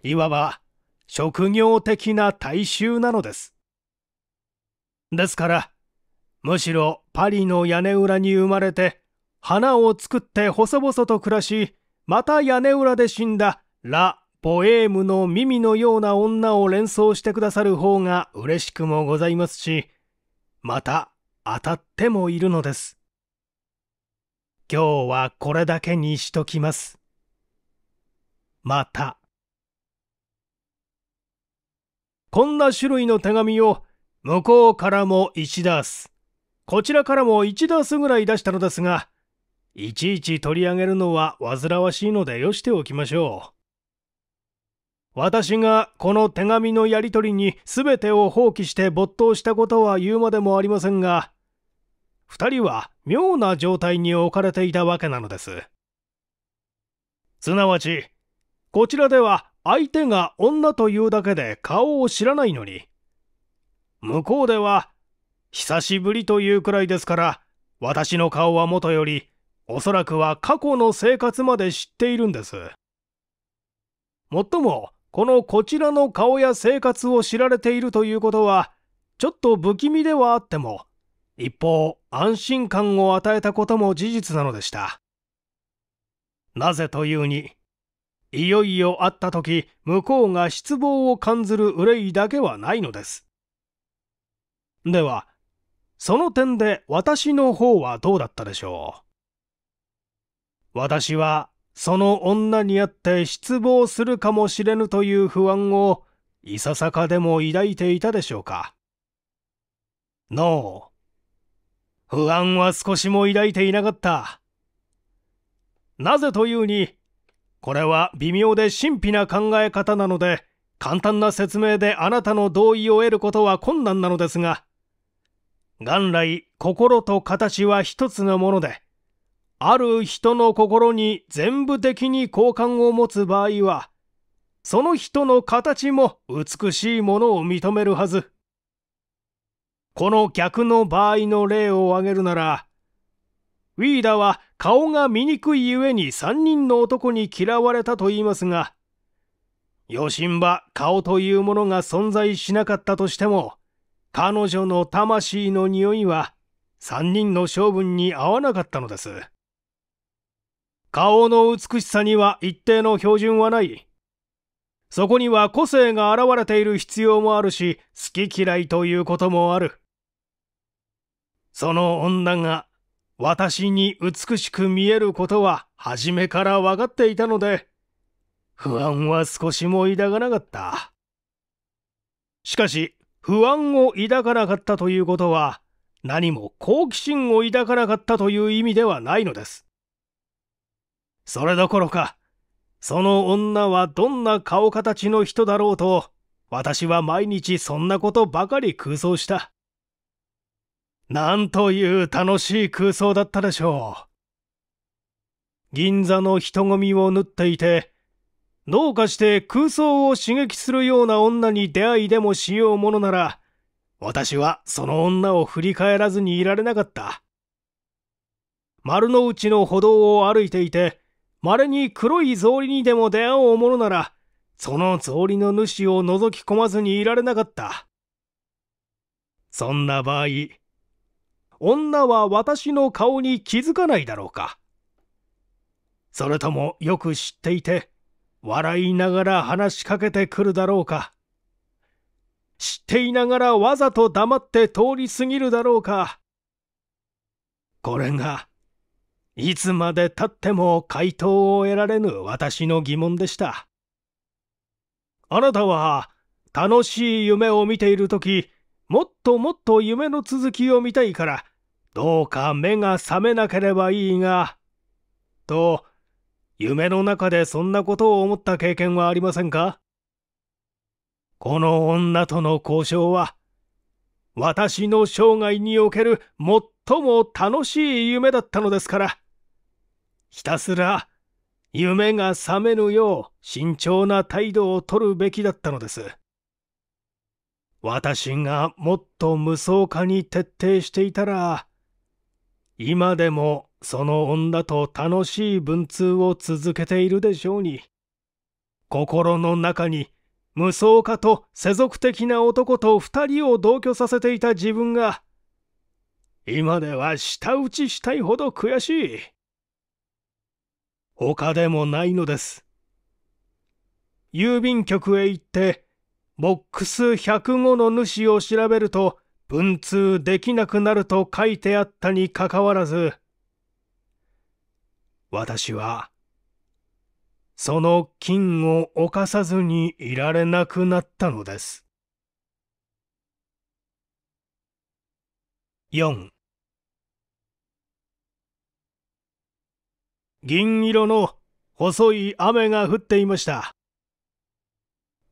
いわば職業的な大衆なのです。ですから、むしろパリの屋根裏に生まれて、花を作って細々と暮らし、また屋根裏で死んだラ・ポエームの耳のような女を連想してくださる方が嬉しくもございますし、また当たってもいるのです。今日はこれだけにしときます。また。こんな種類の手紙を向こうからも1ダース、こちらからも1ダースぐらい出したのですが、いちいち取り上げるのは煩わしいのでよしておきましょう。私がこの手紙のやり取りに全てを放棄して没頭したことは言うまでもありませんが、2人は妙な状態に置かれていたわけなのです。すなわち、こちらでは相手が女というだけで顔を知らないのに、向こうでは久しぶりというくらいですから、私の顔はもとより、おそらくは過去の生活まで知っているんです。もっとも、このこちらの顔や生活を知られているということは、ちょっと不気味ではあっても、一方、安心感を与えたことも事実なのでした。なぜというに、いよいよ会った時向こうが失望を感ずる憂いだけはないのですではその点で私の方はどうだったでしょう私はその女に会って失望するかもしれぬという不安をいささかでも抱いていたでしょうか ?No 不安は少しも抱いていなかったなぜというにこれは微妙で神秘な考え方なので、簡単な説明であなたの同意を得ることは困難なのですが、元来心と形は一つのもので、ある人の心に全部的に好感を持つ場合は、その人の形も美しいものを認めるはず。この逆の場合の例を挙げるなら、ウィーダは顔が醜いゆえに3人の男に嫌われたと言いますが、余震は顔というものが存在しなかったとしても、彼女の魂の匂いは3人の性分に合わなかったのです。顔の美しさには一定の標準はない。そこには個性が現れている必要もあるし、好き嫌いということもある。その女が私に美しく見えることは初めから分かっていたので、不安は少しも抱かなかった。しかし、不安を抱かなかったということは、何も好奇心を抱かなかったという意味ではないのです。それどころか、その女はどんな顔形の人だろうと、私は毎日そんなことばかり空想した。なんという楽しい空想だったでしょう。銀座の人混みを縫っていて、どうかして空想を刺激するような女に出会いでもしようものなら、私はその女を振り返らずにいられなかった。丸の内の歩道を歩いていて、稀に黒い草履にでも出会おうものなら、その草履の主を覗き込まずにいられなかった。そんな場合、女は私の顔に気づかないだろうかそれともよく知っていて笑いながら話しかけてくるだろうか知っていながらわざと黙って通り過ぎるだろうかこれがいつまでたっても回答を得られぬ私の疑問でしたあなたは楽しい夢を見ている時もっともっと夢の続きを見たいからどうか目が覚めなければいいが、と、夢の中でそんなことを思った経験はありませんかこの女との交渉は、私の生涯における最も楽しい夢だったのですから、ひたすら夢が覚めぬよう慎重な態度をとるべきだったのです。私がもっと無双化に徹底していたら、今でもその女と楽しい文通を続けているでしょうに心の中に無双家と世俗的な男と2人を同居させていた自分が今では舌打ちしたいほど悔しい他でもないのです郵便局へ行ってボックス105の主を調べると文通できなくなると書いてあったにかかわらず、私は、その金を犯さずにいられなくなったのです。4銀色の細い雨が降っていました。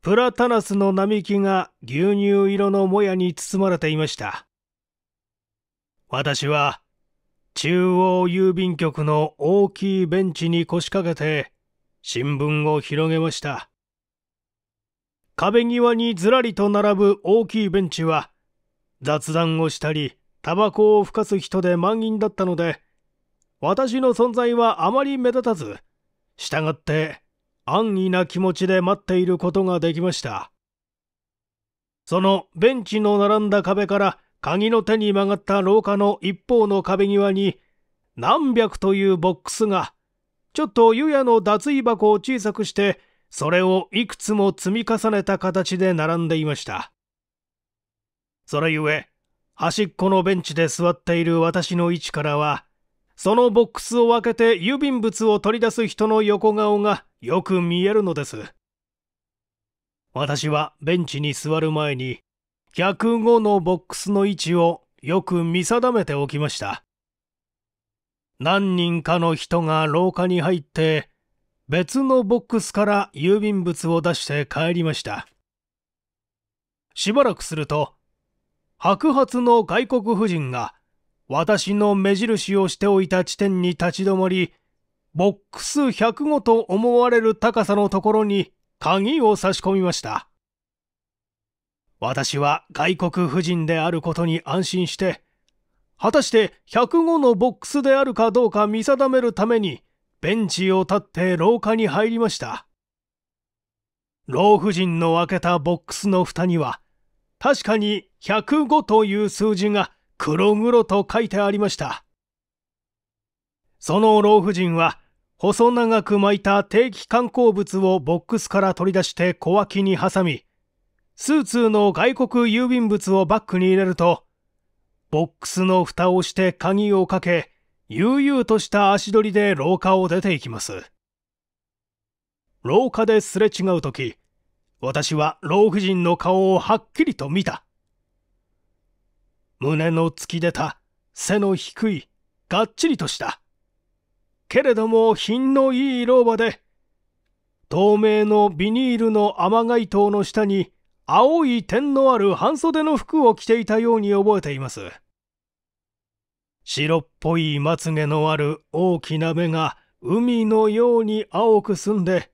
プラタナスの並木が牛乳色のもやに包まれていました。私は中央郵便局の大きいベンチに腰掛けて新聞を広げました。壁際にずらりと並ぶ大きいベンチは雑談をしたりタバコをふかす人で満員だったので私の存在はあまり目立たず従って安易な気持ちで待っていることができました。そのベンチの並んだ壁から鍵の手に曲がった廊下の一方の壁際に何百というボックスがちょっと湯屋の脱衣箱を小さくしてそれをいくつも積み重ねた形で並んでいました。それゆえ端っこのベンチで座っている私の位置からはそのボックスを開けて郵便物を取り出す人の横顔がよく見えるのです。私はベンチに座る前に105のボックスの位置をよく見定めておきました。何人かの人が廊下に入って別のボックスから郵便物を出して帰りました。しばらくすると白髪の外国婦人が私の目印をしておいた地点に立ち止まり、ボックス105と思われる高さのところに鍵を差し込みました。私は外国婦人であることに安心して、果たして105のボックスであるかどうか見定めるために、ベンチを立って廊下に入りました。老婦人の開けたボックスの蓋には、確かに105という数字が黒々と書いてありましたその老婦人は細長く巻いた定期観光物をボックスから取り出して小脇に挟みスーツの外国郵便物をバッグに入れるとボックスの蓋をして鍵をかけ悠々とした足取りで廊下を出ていきます廊下ですれ違う時私は老婦人の顔をはっきりと見た胸の突き出た背の低いがっちりとしたけれども品のいい老婆で透明のビニールの雨街灯の下に青い点のある半袖の服を着ていたように覚えています白っぽいまつげのある大きな目が海のように青く澄んで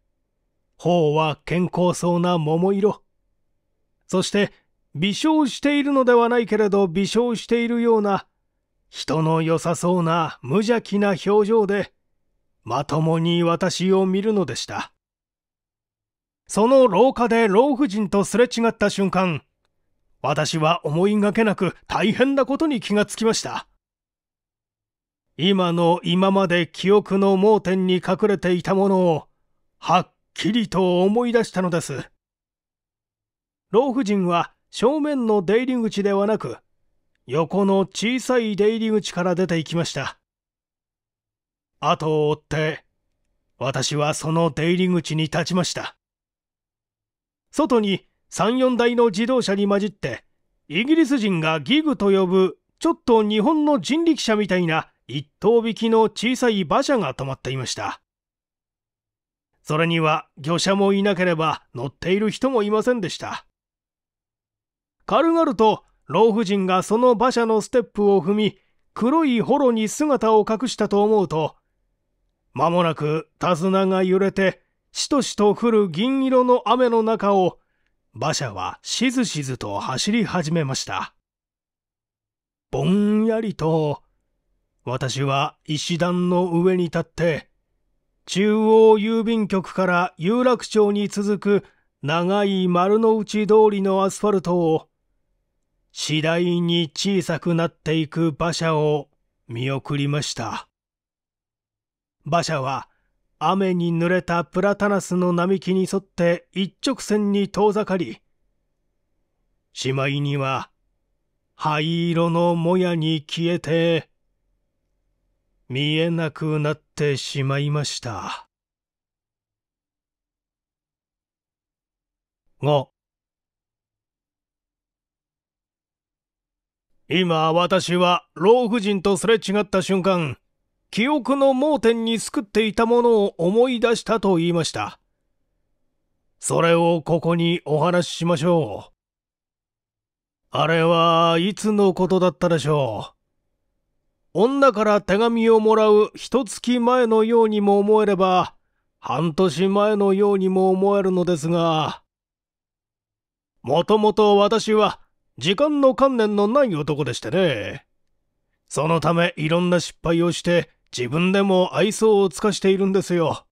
頬は健康そうな桃色そして微笑しているのではないけれど微笑しているような人の良さそうな無邪気な表情でまともに私を見るのでしたその廊下で老婦人とすれ違った瞬間私は思いがけなく大変なことに気がつきました今の今まで記憶の盲点に隠れていたものをはっきりと思い出したのです老婦人は正面の出入り口ではなく横の小さい出入り口から出ていきました後を追って私はその出入り口に立ちました外に34台の自動車に混じってイギリス人がギグと呼ぶちょっと日本の人力車みたいな一頭引きの小さい馬車が止まっていましたそれには魚車もいなければ乗っている人もいませんでした軽々と老婦人がその馬車のステップを踏み黒い幌に姿を隠したと思うと間もなく手綱が揺れてしとしと降る銀色の雨の中を馬車はしずしずと走り始めましたぼんやりと私は石段の上に立って中央郵便局から有楽町に続く長い丸の内通りのアスファルトを次第に小さくなっていく馬車を見送りました。馬車は雨に濡れたプラタナスの並木に沿って一直線に遠ざかり、しまいには灰色のもやに消えて、見えなくなってしまいました。5今私は老婦人とすれ違った瞬間、記憶の盲点に救っていたものを思い出したと言いました。それをここにお話ししましょう。あれはいつのことだったでしょう。女から手紙をもらう一月前のようにも思えれば、半年前のようにも思えるのですが、もともと私は時間の観念のない男でしてね。そのためいろんな失敗をして自分でも愛想を尽かしているんですよ。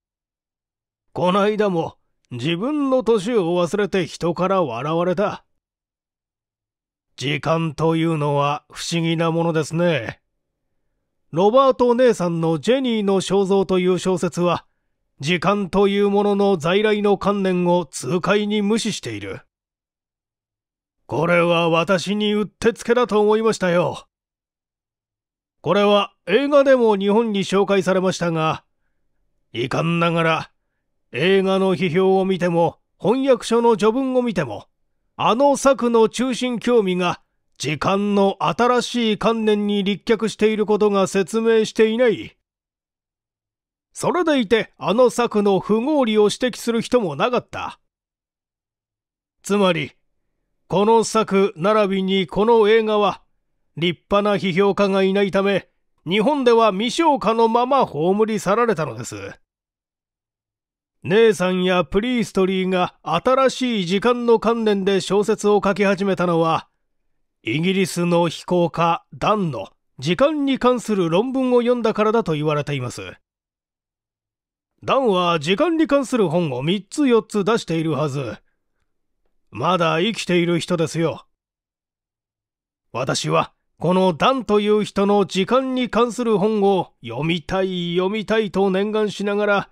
こないだも自分の年を忘れて人から笑われた。時間というのは不思議なものですね。ロバート姉さんのジェニーの肖像という小説は、時間というものの在来の観念を痛快に無視している。これは私にうってつけだと思いましたよ。これは映画でも日本に紹介されましたが、遺憾ながら映画の批評を見ても翻訳書の序文を見ても、あの作の中心興味が時間の新しい観念に立脚していることが説明していない。それでいてあの作の不合理を指摘する人もなかった。つまり、この作並びにこの映画は立派な批評家がいないため日本では未消化のまま葬り去られたのです姉さんやプリーストリーが新しい時間の観念で小説を書き始めたのはイギリスの飛行家ダンの時間に関する論文を読んだからだと言われていますダンは時間に関する本を3つ4つ出しているはずまだ生きている人ですよ。私は、このダンという人の時間に関する本を読みたい読みたいと念願しながら、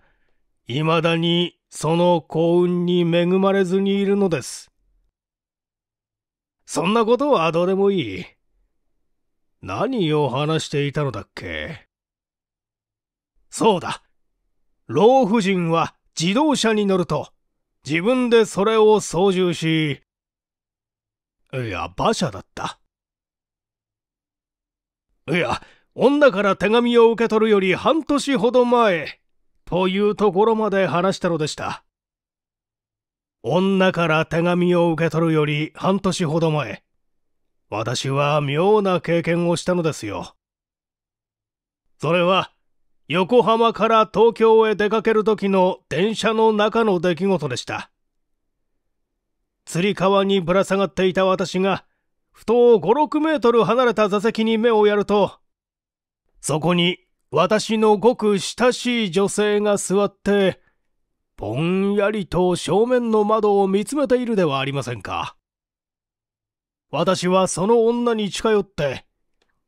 未だにその幸運に恵まれずにいるのです。そんなことはどうでもいい。何を話していたのだっけそうだ。老婦人は自動車に乗ると自分でそれを操縦し、いや、馬車だった。いや、女から手紙を受け取るより半年ほど前、というところまで話したのでした。女から手紙を受け取るより半年ほど前、私は妙な経験をしたのですよ。それは、横浜から東京へ出かける時の電車の中の出来事でした。つり革にぶら下がっていた私が、ふと5、6メートル離れた座席に目をやると、そこに私のごく親しい女性が座って、ぼんやりと正面の窓を見つめているではありませんか。私はその女に近寄って、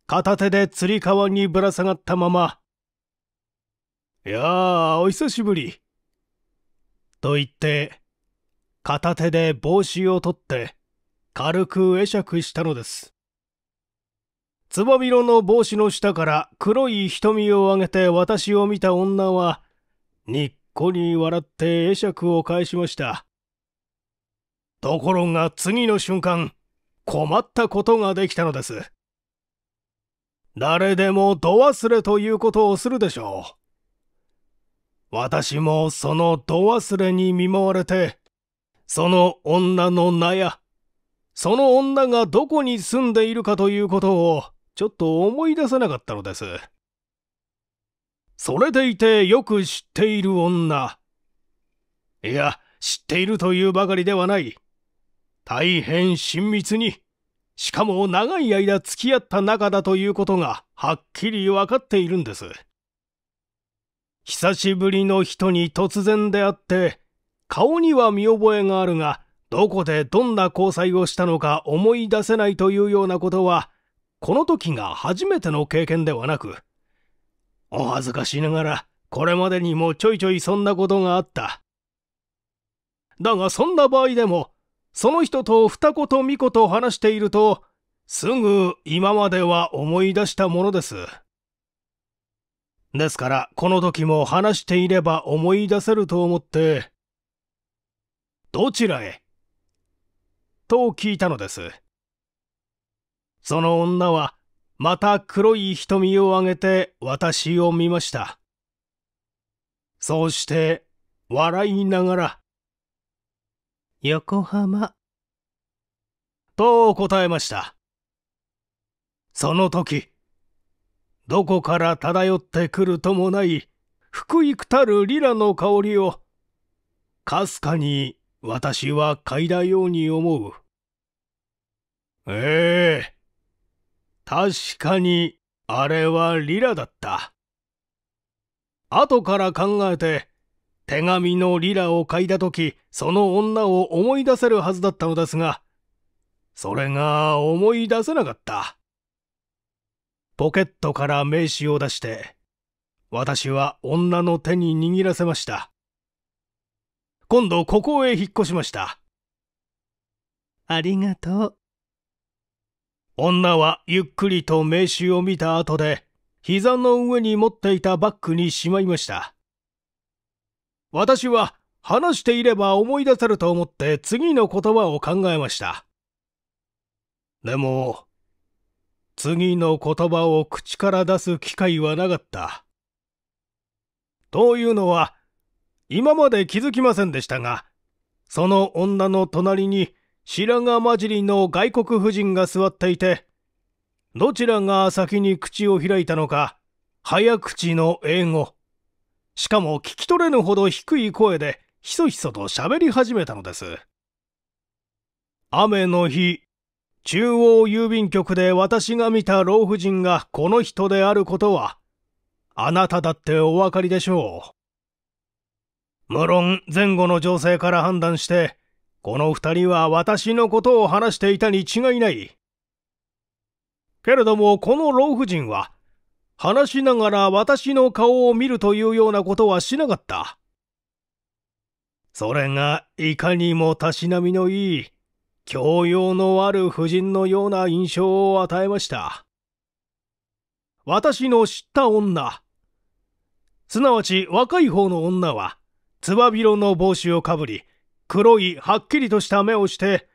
片手でつり革にぶら下がったまま、いやあ、お久しぶり。と言って、片手で帽子を取って、軽く会釈したのです。つばろの帽子の下から黒い瞳を上げて私を見た女は、にっこり笑って会釈を返しました。ところが次の瞬間、困ったことができたのです。誰でも度忘れということをするでしょう。私もその度忘れに見舞われて、その女の名や、その女がどこに住んでいるかということを、ちょっと思い出せなかったのです。それでいてよく知っている女。いや、知っているというばかりではない。大変親密に、しかも長い間付き合った仲だということがはっきり分かっているんです。久しぶりの人に突然出会って、顔には見覚えがあるが、どこでどんな交際をしたのか思い出せないというようなことは、この時が初めての経験ではなく、お恥ずかしながら、これまでにもちょいちょいそんなことがあった。だがそんな場合でも、その人と二子と三子と話していると、すぐ今までは思い出したものです。ですから、この時も話していれば思い出せると思って、どちらへと聞いたのです。その女は、また黒い瞳を上げて私を見ました。そうして、笑いながら、横浜。と答えました。その時、どこから漂ってくるともない福くたるリラの香りをかすかに私は嗅いだように思うええ確かにあれはリラだった後から考えて手紙のリラを嗅いだ時その女を思い出せるはずだったのですがそれが思い出せなかった。ポケットから名刺を出して、私は女の手に握らせました。今度ここへ引っ越しました。ありがとう。女はゆっくりと名刺を見た後で、膝の上に持っていたバッグにしまいました。私は話していれば思い出せると思って次の言葉を考えました。でも、次の言葉を口から出す機会はなかった。というのは、今まで気づきませんでしたが、その女の隣に白髪混じりの外国婦人が座っていて、どちらが先に口を開いたのか、早口の英語。しかも聞き取れぬほど低い声で、ひそひそと喋り始めたのです。雨の日、中央郵便局で私が見た老婦人がこの人であることは、あなただってお分かりでしょう。無論、前後の情勢から判断して、この二人は私のことを話していたに違いない。けれども、この老婦人は、話しながら私の顔を見るというようなことはしなかった。それが、いかにもたしなみのいい、教養のある夫人のような印象を与えました。私の知った女、すなわち若い方の女は、つば広の帽子をかぶり、黒いはっきりとした目をして、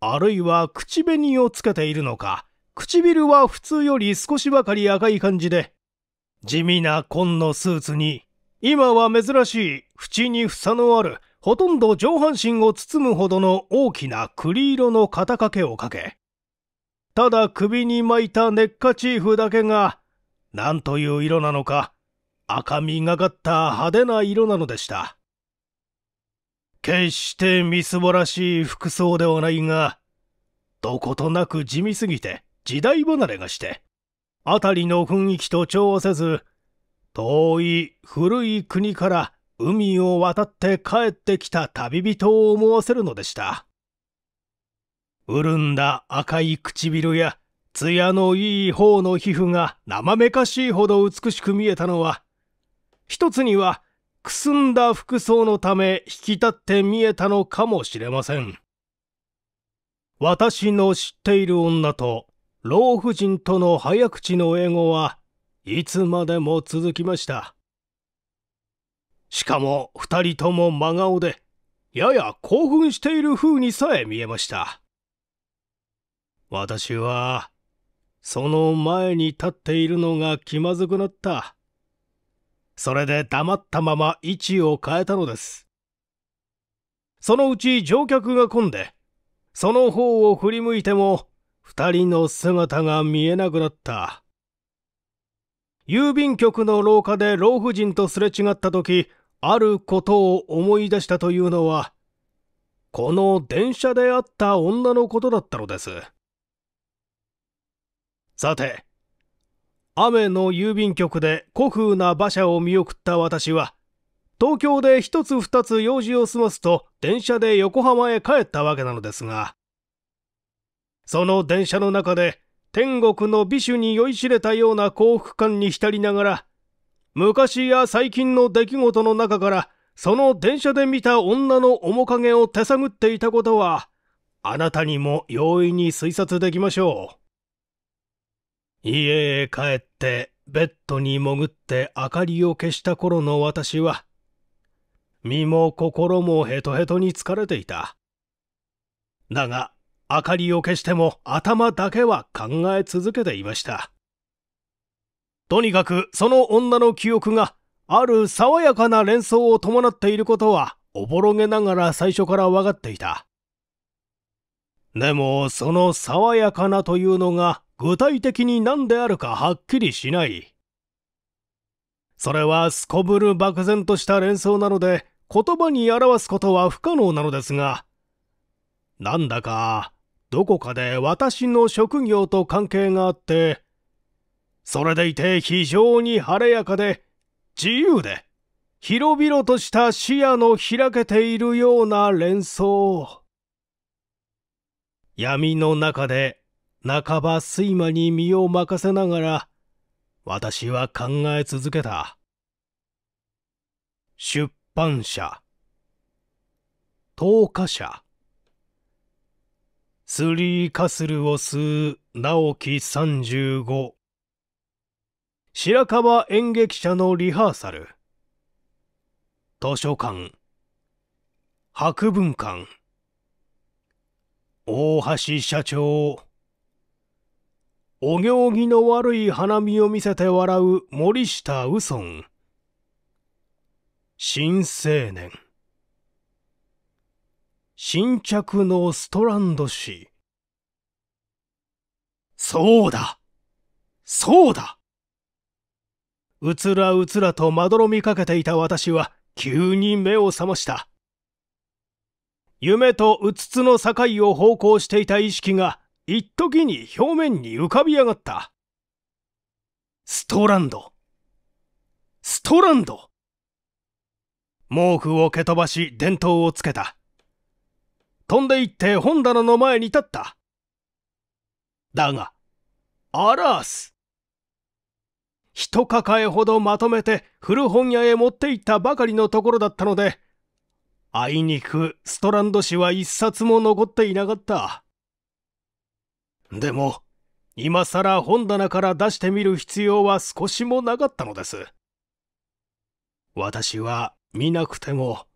あるいは口紅をつけているのか、唇は普通より少しばかり赤い感じで、地味な紺のスーツに、今は珍しい縁に房のあるほとんど上半身を包むほどの大きな栗色の肩掛けをかけ、ただ首に巻いたネッカチーフだけが、なんという色なのか、赤みがかった派手な色なのでした。決してみすぼらしい服装ではないが、どことなく地味すぎて時代離れがして、辺りの雰囲気と調和せず、遠い古い国から海を渡って帰ってきた旅人を思わせるのでした。潤んだ赤い唇や、艶のいい方の皮膚が生めかしいほど美しく見えたのは、一つには、くすんだ服装のため引き立って見えたのかもしれません。私の知っている女と老婦人との早口の英語はいつまでも続きました。しかも二人とも真顔で、やや興奮している風にさえ見えました。私は、その前に立っているのが気まずくなった。それで黙ったまま位置を変えたのです。そのうち乗客が混んで、その方を振り向いても、二人の姿が見えなくなった。郵便局の廊下で老婦人とすれ違った時、あることを思い出したというのは、この電車で会った女のことだったのです。さて、雨の郵便局で古風な馬車を見送った私は、東京で一つ二つ用事を済ますと電車で横浜へ帰ったわけなのですが、その電車の中で天国の美酒に酔いしれたような幸福感に浸りながら、昔や最近の出来事の中から、その電車で見た女の面影を手探っていたことは、あなたにも容易に推察できましょう。家へ帰って、ベッドに潜って明かりを消した頃の私は、身も心もヘトヘトに疲れていた。だが、明かりを消しても頭だけは考え続けていました。とにかくその女の記憶がある爽やかな連想を伴っていることはおぼろげながら最初から分かっていたでもその爽やかなというのが具体的に何であるかはっきりしないそれはすこぶる漠然とした連想なので言葉に表すことは不可能なのですがなんだかどこかで私の職業と関係があってそれでいて非常に晴れやかで、自由で、広々とした視野の開けているような連想。闇の中で、半ば睡魔に身を任せながら、私は考え続けた。出版社。投下者。スリーカスルを吸う直樹35。白川演劇者のリハーサル図書館博文館大橋社長お行儀の悪い花見を見せて笑う森下右尊新青年新着のストランド氏そうだそうだうつらうつらとまどろみかけていた私は急に目を覚ました。夢とうつつの境を方向していた意識が一時に表面に浮かび上がった。ストランド。ストランド毛布を蹴飛ばし電灯をつけた。飛んでいって本棚の前に立った。だが、アラース一抱えほどまとめて古本屋へ持って行ったばかりのところだったので、あいにくストランド氏は一冊も残っていなかった。でも、今更本棚から出してみる必要は少しもなかったのです。私は見なくても、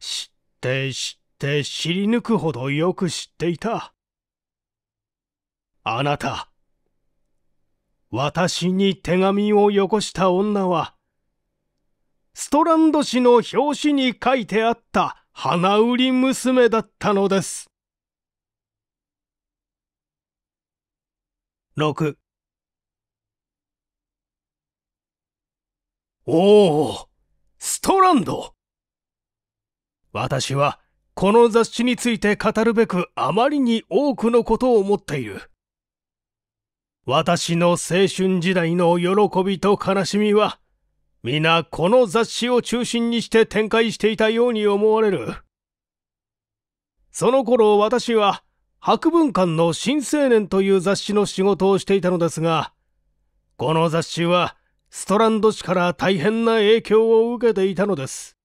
知って知って知り抜くほどよく知っていた。あなた、私に手紙をよこした女は、ストランド氏の表紙に書いてあった花売り娘だったのです。6おお、ストランド私はこの雑誌について語るべくあまりに多くのことを思っている。私の青春時代の喜びと悲しみは、皆この雑誌を中心にして展開していたように思われる。その頃私は、博文館の新青年という雑誌の仕事をしていたのですが、この雑誌は、ストランド氏から大変な影響を受けていたのです。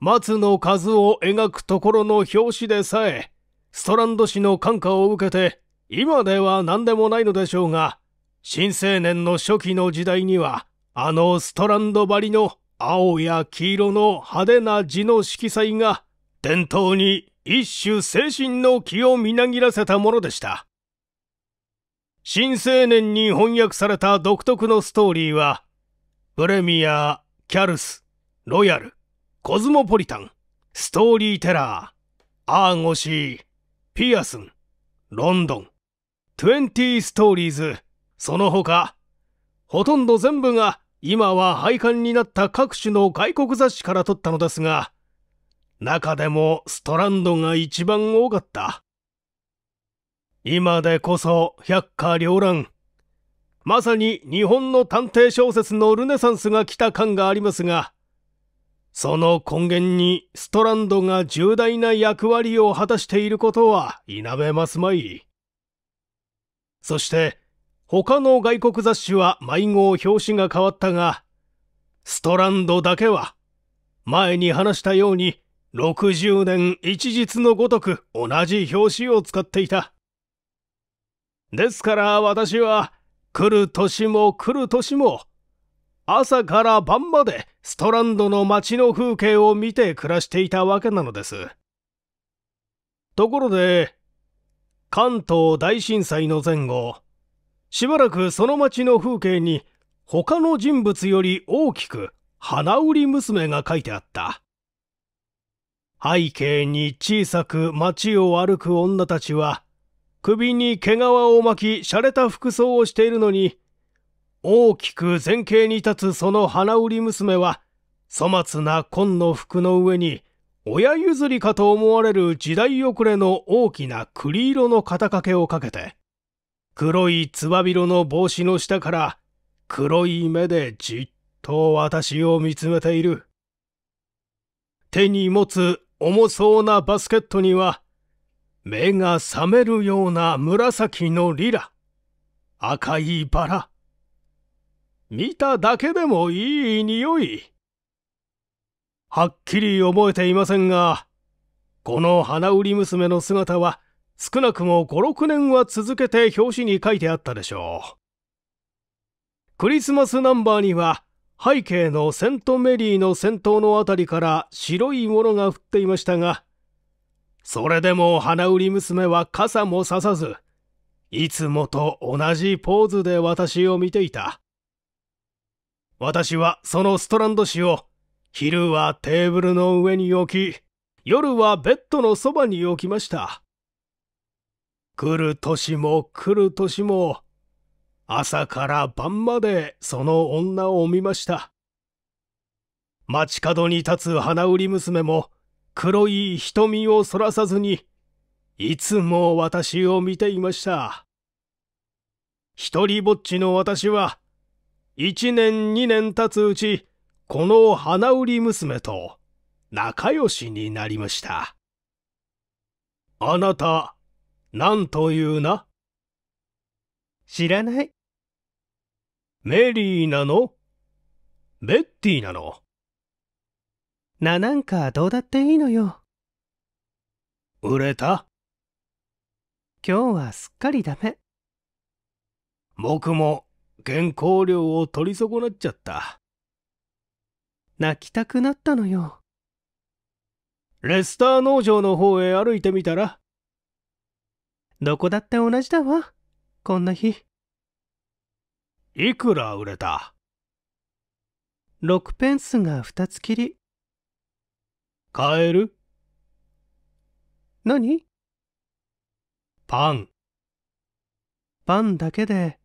松の数を描くところの表紙でさえ、ストランド氏の感化を受けて今では何でもないのでしょうが、新青年の初期の時代には、あのストランド張りの青や黄色の派手な字の色彩が、伝統に一種精神の気をみなぎらせたものでした。新青年に翻訳された独特のストーリーは、プレミア、キャルス、ロヤル、コズモポリタン、ストーリーテラー、アーゴシー、ピアスン、ロンドン、20ストーリーズ、その他、ほとんど全部が今は廃刊になった各種の外国雑誌から撮ったのですが、中でもストランドが一番多かった。今でこそ百花繚乱。まさに日本の探偵小説のルネサンスが来た感がありますが、その根源にストランドが重大な役割を果たしていることは否めますまい。そして他の外国雑誌は迷子表紙が変わったが、ストランドだけは前に話したように60年一日のごとく同じ表紙を使っていた。ですから私は来る年も来る年も朝から晩までストランドの街の風景を見て暮らしていたわけなのです。ところで関東大震災の前後しばらくその町の風景に他の人物より大きく花売り娘が書いてあった背景に小さく街を歩く女たちは首に毛皮を巻き洒落た服装をしているのに大きく前傾に立つその花売り娘は粗末な紺の服の上に親譲りかと思われる時代遅れの大きな栗色の肩掛けをかけて、黒いつばろの帽子の下から黒い目でじっと私を見つめている。手に持つ重そうなバスケットには、目が覚めるような紫のリラ、赤いバラ。見ただけでもいい匂い。はっきり覚えていませんが、この花売り娘の姿は少なくも5、6年は続けて表紙に書いてあったでしょう。クリスマスナンバーには背景のセントメリーの先頭の辺りから白いものが降っていましたが、それでも花売り娘は傘もささず、いつもと同じポーズで私を見ていた。私はそのストランド氏を昼はテーブルの上に置き、夜はベッドのそばに置きました。来る年も来る年も、朝から晩までその女を見ました。街角に立つ花売り娘も黒い瞳をそらさずに、いつも私を見ていました。一人ぼっちの私は、一年二年経つうち、この花売り娘と仲良しになりました。あなた、何と言うな知らない。メリーなのベッティなのななんかどうだっていいのよ。売れた今日はすっかりダメ。僕も原稿料を取り損なっちゃった。泣きたくなったのよ。レスター農場の方へ歩いてみたらどこだって同じだわ、こんな日。いくら売れた ?6 ペンスが2つきり。買える何パン。パンだけで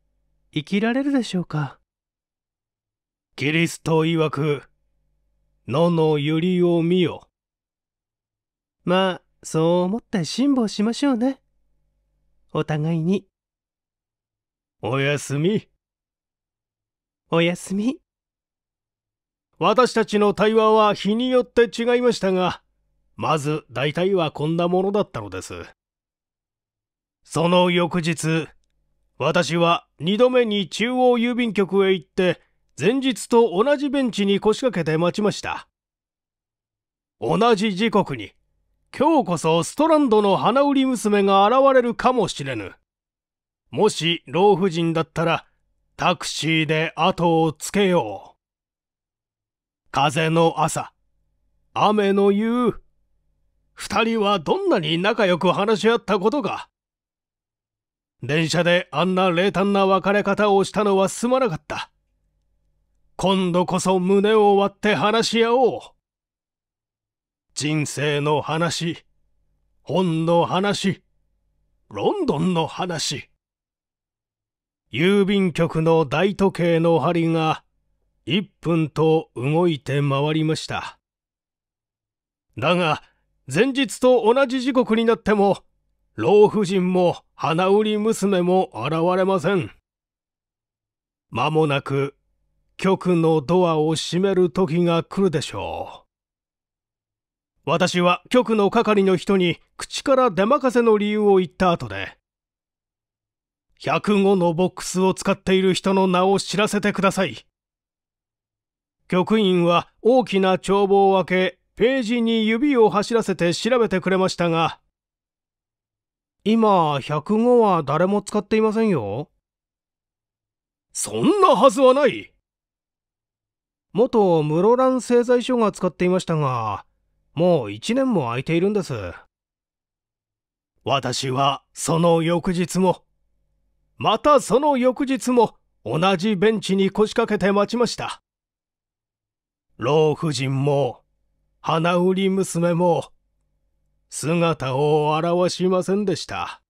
生きられるでしょうかキリスト曰くののゆりを見よ。まあ、そう思って辛抱しましょうね。お互いに。おやすみ。おやすみ。私たちの対話は日によって違いましたが、まず大体はこんなものだったのです。その翌日、私は二度目に中央郵便局へ行って前日と同じベンチに腰掛けて待ちました。同じ時刻に、今日こそストランドの花売り娘が現れるかもしれぬ。もし老婦人だったら、タクシーで後をつけよう。風の朝、雨の夕、二人はどんなに仲良く話し合ったことか。電車であんな冷淡な別れ方をしたのはすまなかった。今度こそ胸を割って話し合おう。人生の話、本の話、ロンドンの話。郵便局の大時計の針が1分と動いて回りました。だが、前日と同じ時刻になっても、老婦人も花売り娘も現れません。間もなく局のドアを閉める時が来るでしょう。私は局の係の人に口から出任せの理由を言った後で、105のボックスを使っている人の名を知らせてください。局員は大きな帳簿を開け、ページに指を走らせて調べてくれましたが、今、105は誰も使っていませんよ。そんなはずはない元室蘭製材所が使っていましたが、もう1年も空いているんです。私はその翌日も、またその翌日も同じベンチに腰掛けて待ちました。老婦人も、花売り娘も、姿を現しませんでした。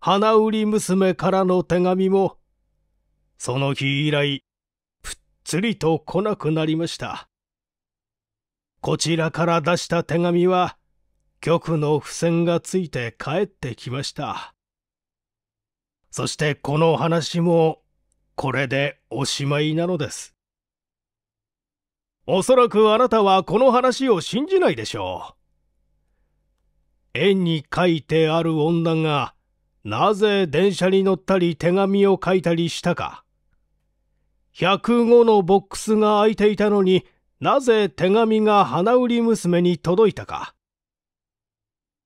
花売り娘からの手紙も、その日以来、つりと来なくなりました。こちらから出した手紙は、局の付箋がついて帰ってきました。そしてこの話も、これでおしまいなのです。おそらくあなたはこの話を信じないでしょう。絵に書いてある女が、なぜ電車に乗ったり手紙を書いたりしたか。105のボックスが開いていたのになぜ手紙が花売り娘に届いたか。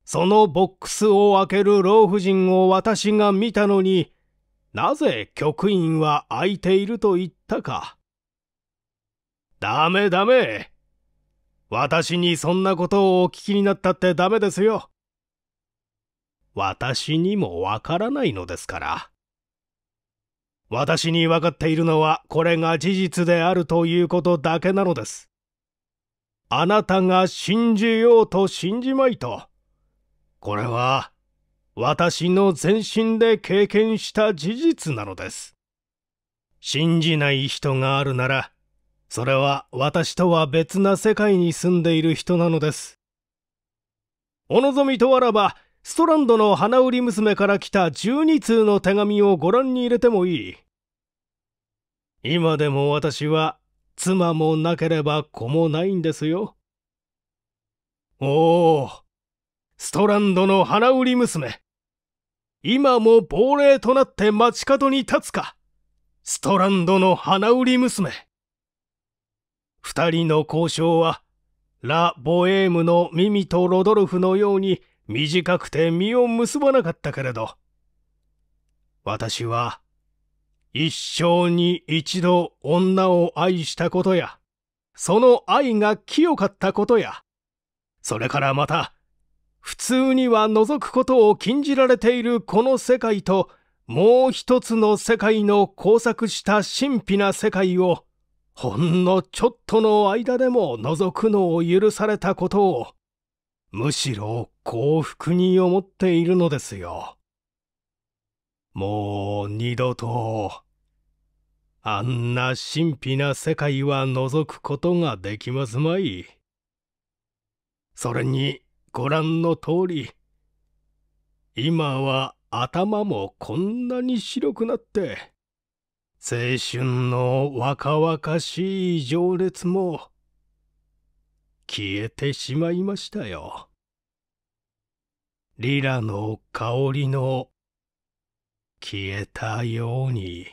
そのボックスを開ける老婦人を私が見たのになぜ局員は開いていると言ったか。ダメダメ。私にそんなことをお聞きになったってダメですよ。私にもわからないのですから。私に分かっているのはこれが事実であるということだけなのです。あなたが信じようと信じまいと。これは私の全身で経験した事実なのです。信じない人があるなら、それは私とは別な世界に住んでいる人なのです。お望みとあらば、ストランドの花売り娘から来た12通の手紙をご覧に入れてもいい。今でも私は妻もなければ子もないんですよ。おお、ストランドの花売り娘。今も亡霊となって街角に立つか。ストランドの花売り娘。二人の交渉は、ラ・ボエームのミミとロドルフのように短くて実を結ばなかったけれど、私は一生に一度女を愛したことや、その愛が清かったことや、それからまた、普通には覗くことを禁じられているこの世界と、もう一つの世界の交錯した神秘な世界を、ほんのちょっとの間でも覗くのを許されたことを、むしろ幸福に思っているのですよ。もう二度と、あんな神秘な世界は覗くことができますまい。それに、ご覧の通り、今は頭もこんなに白くなって、青春の若々しい情熱も消えてしまいましたよ。リラの香りの消えたように。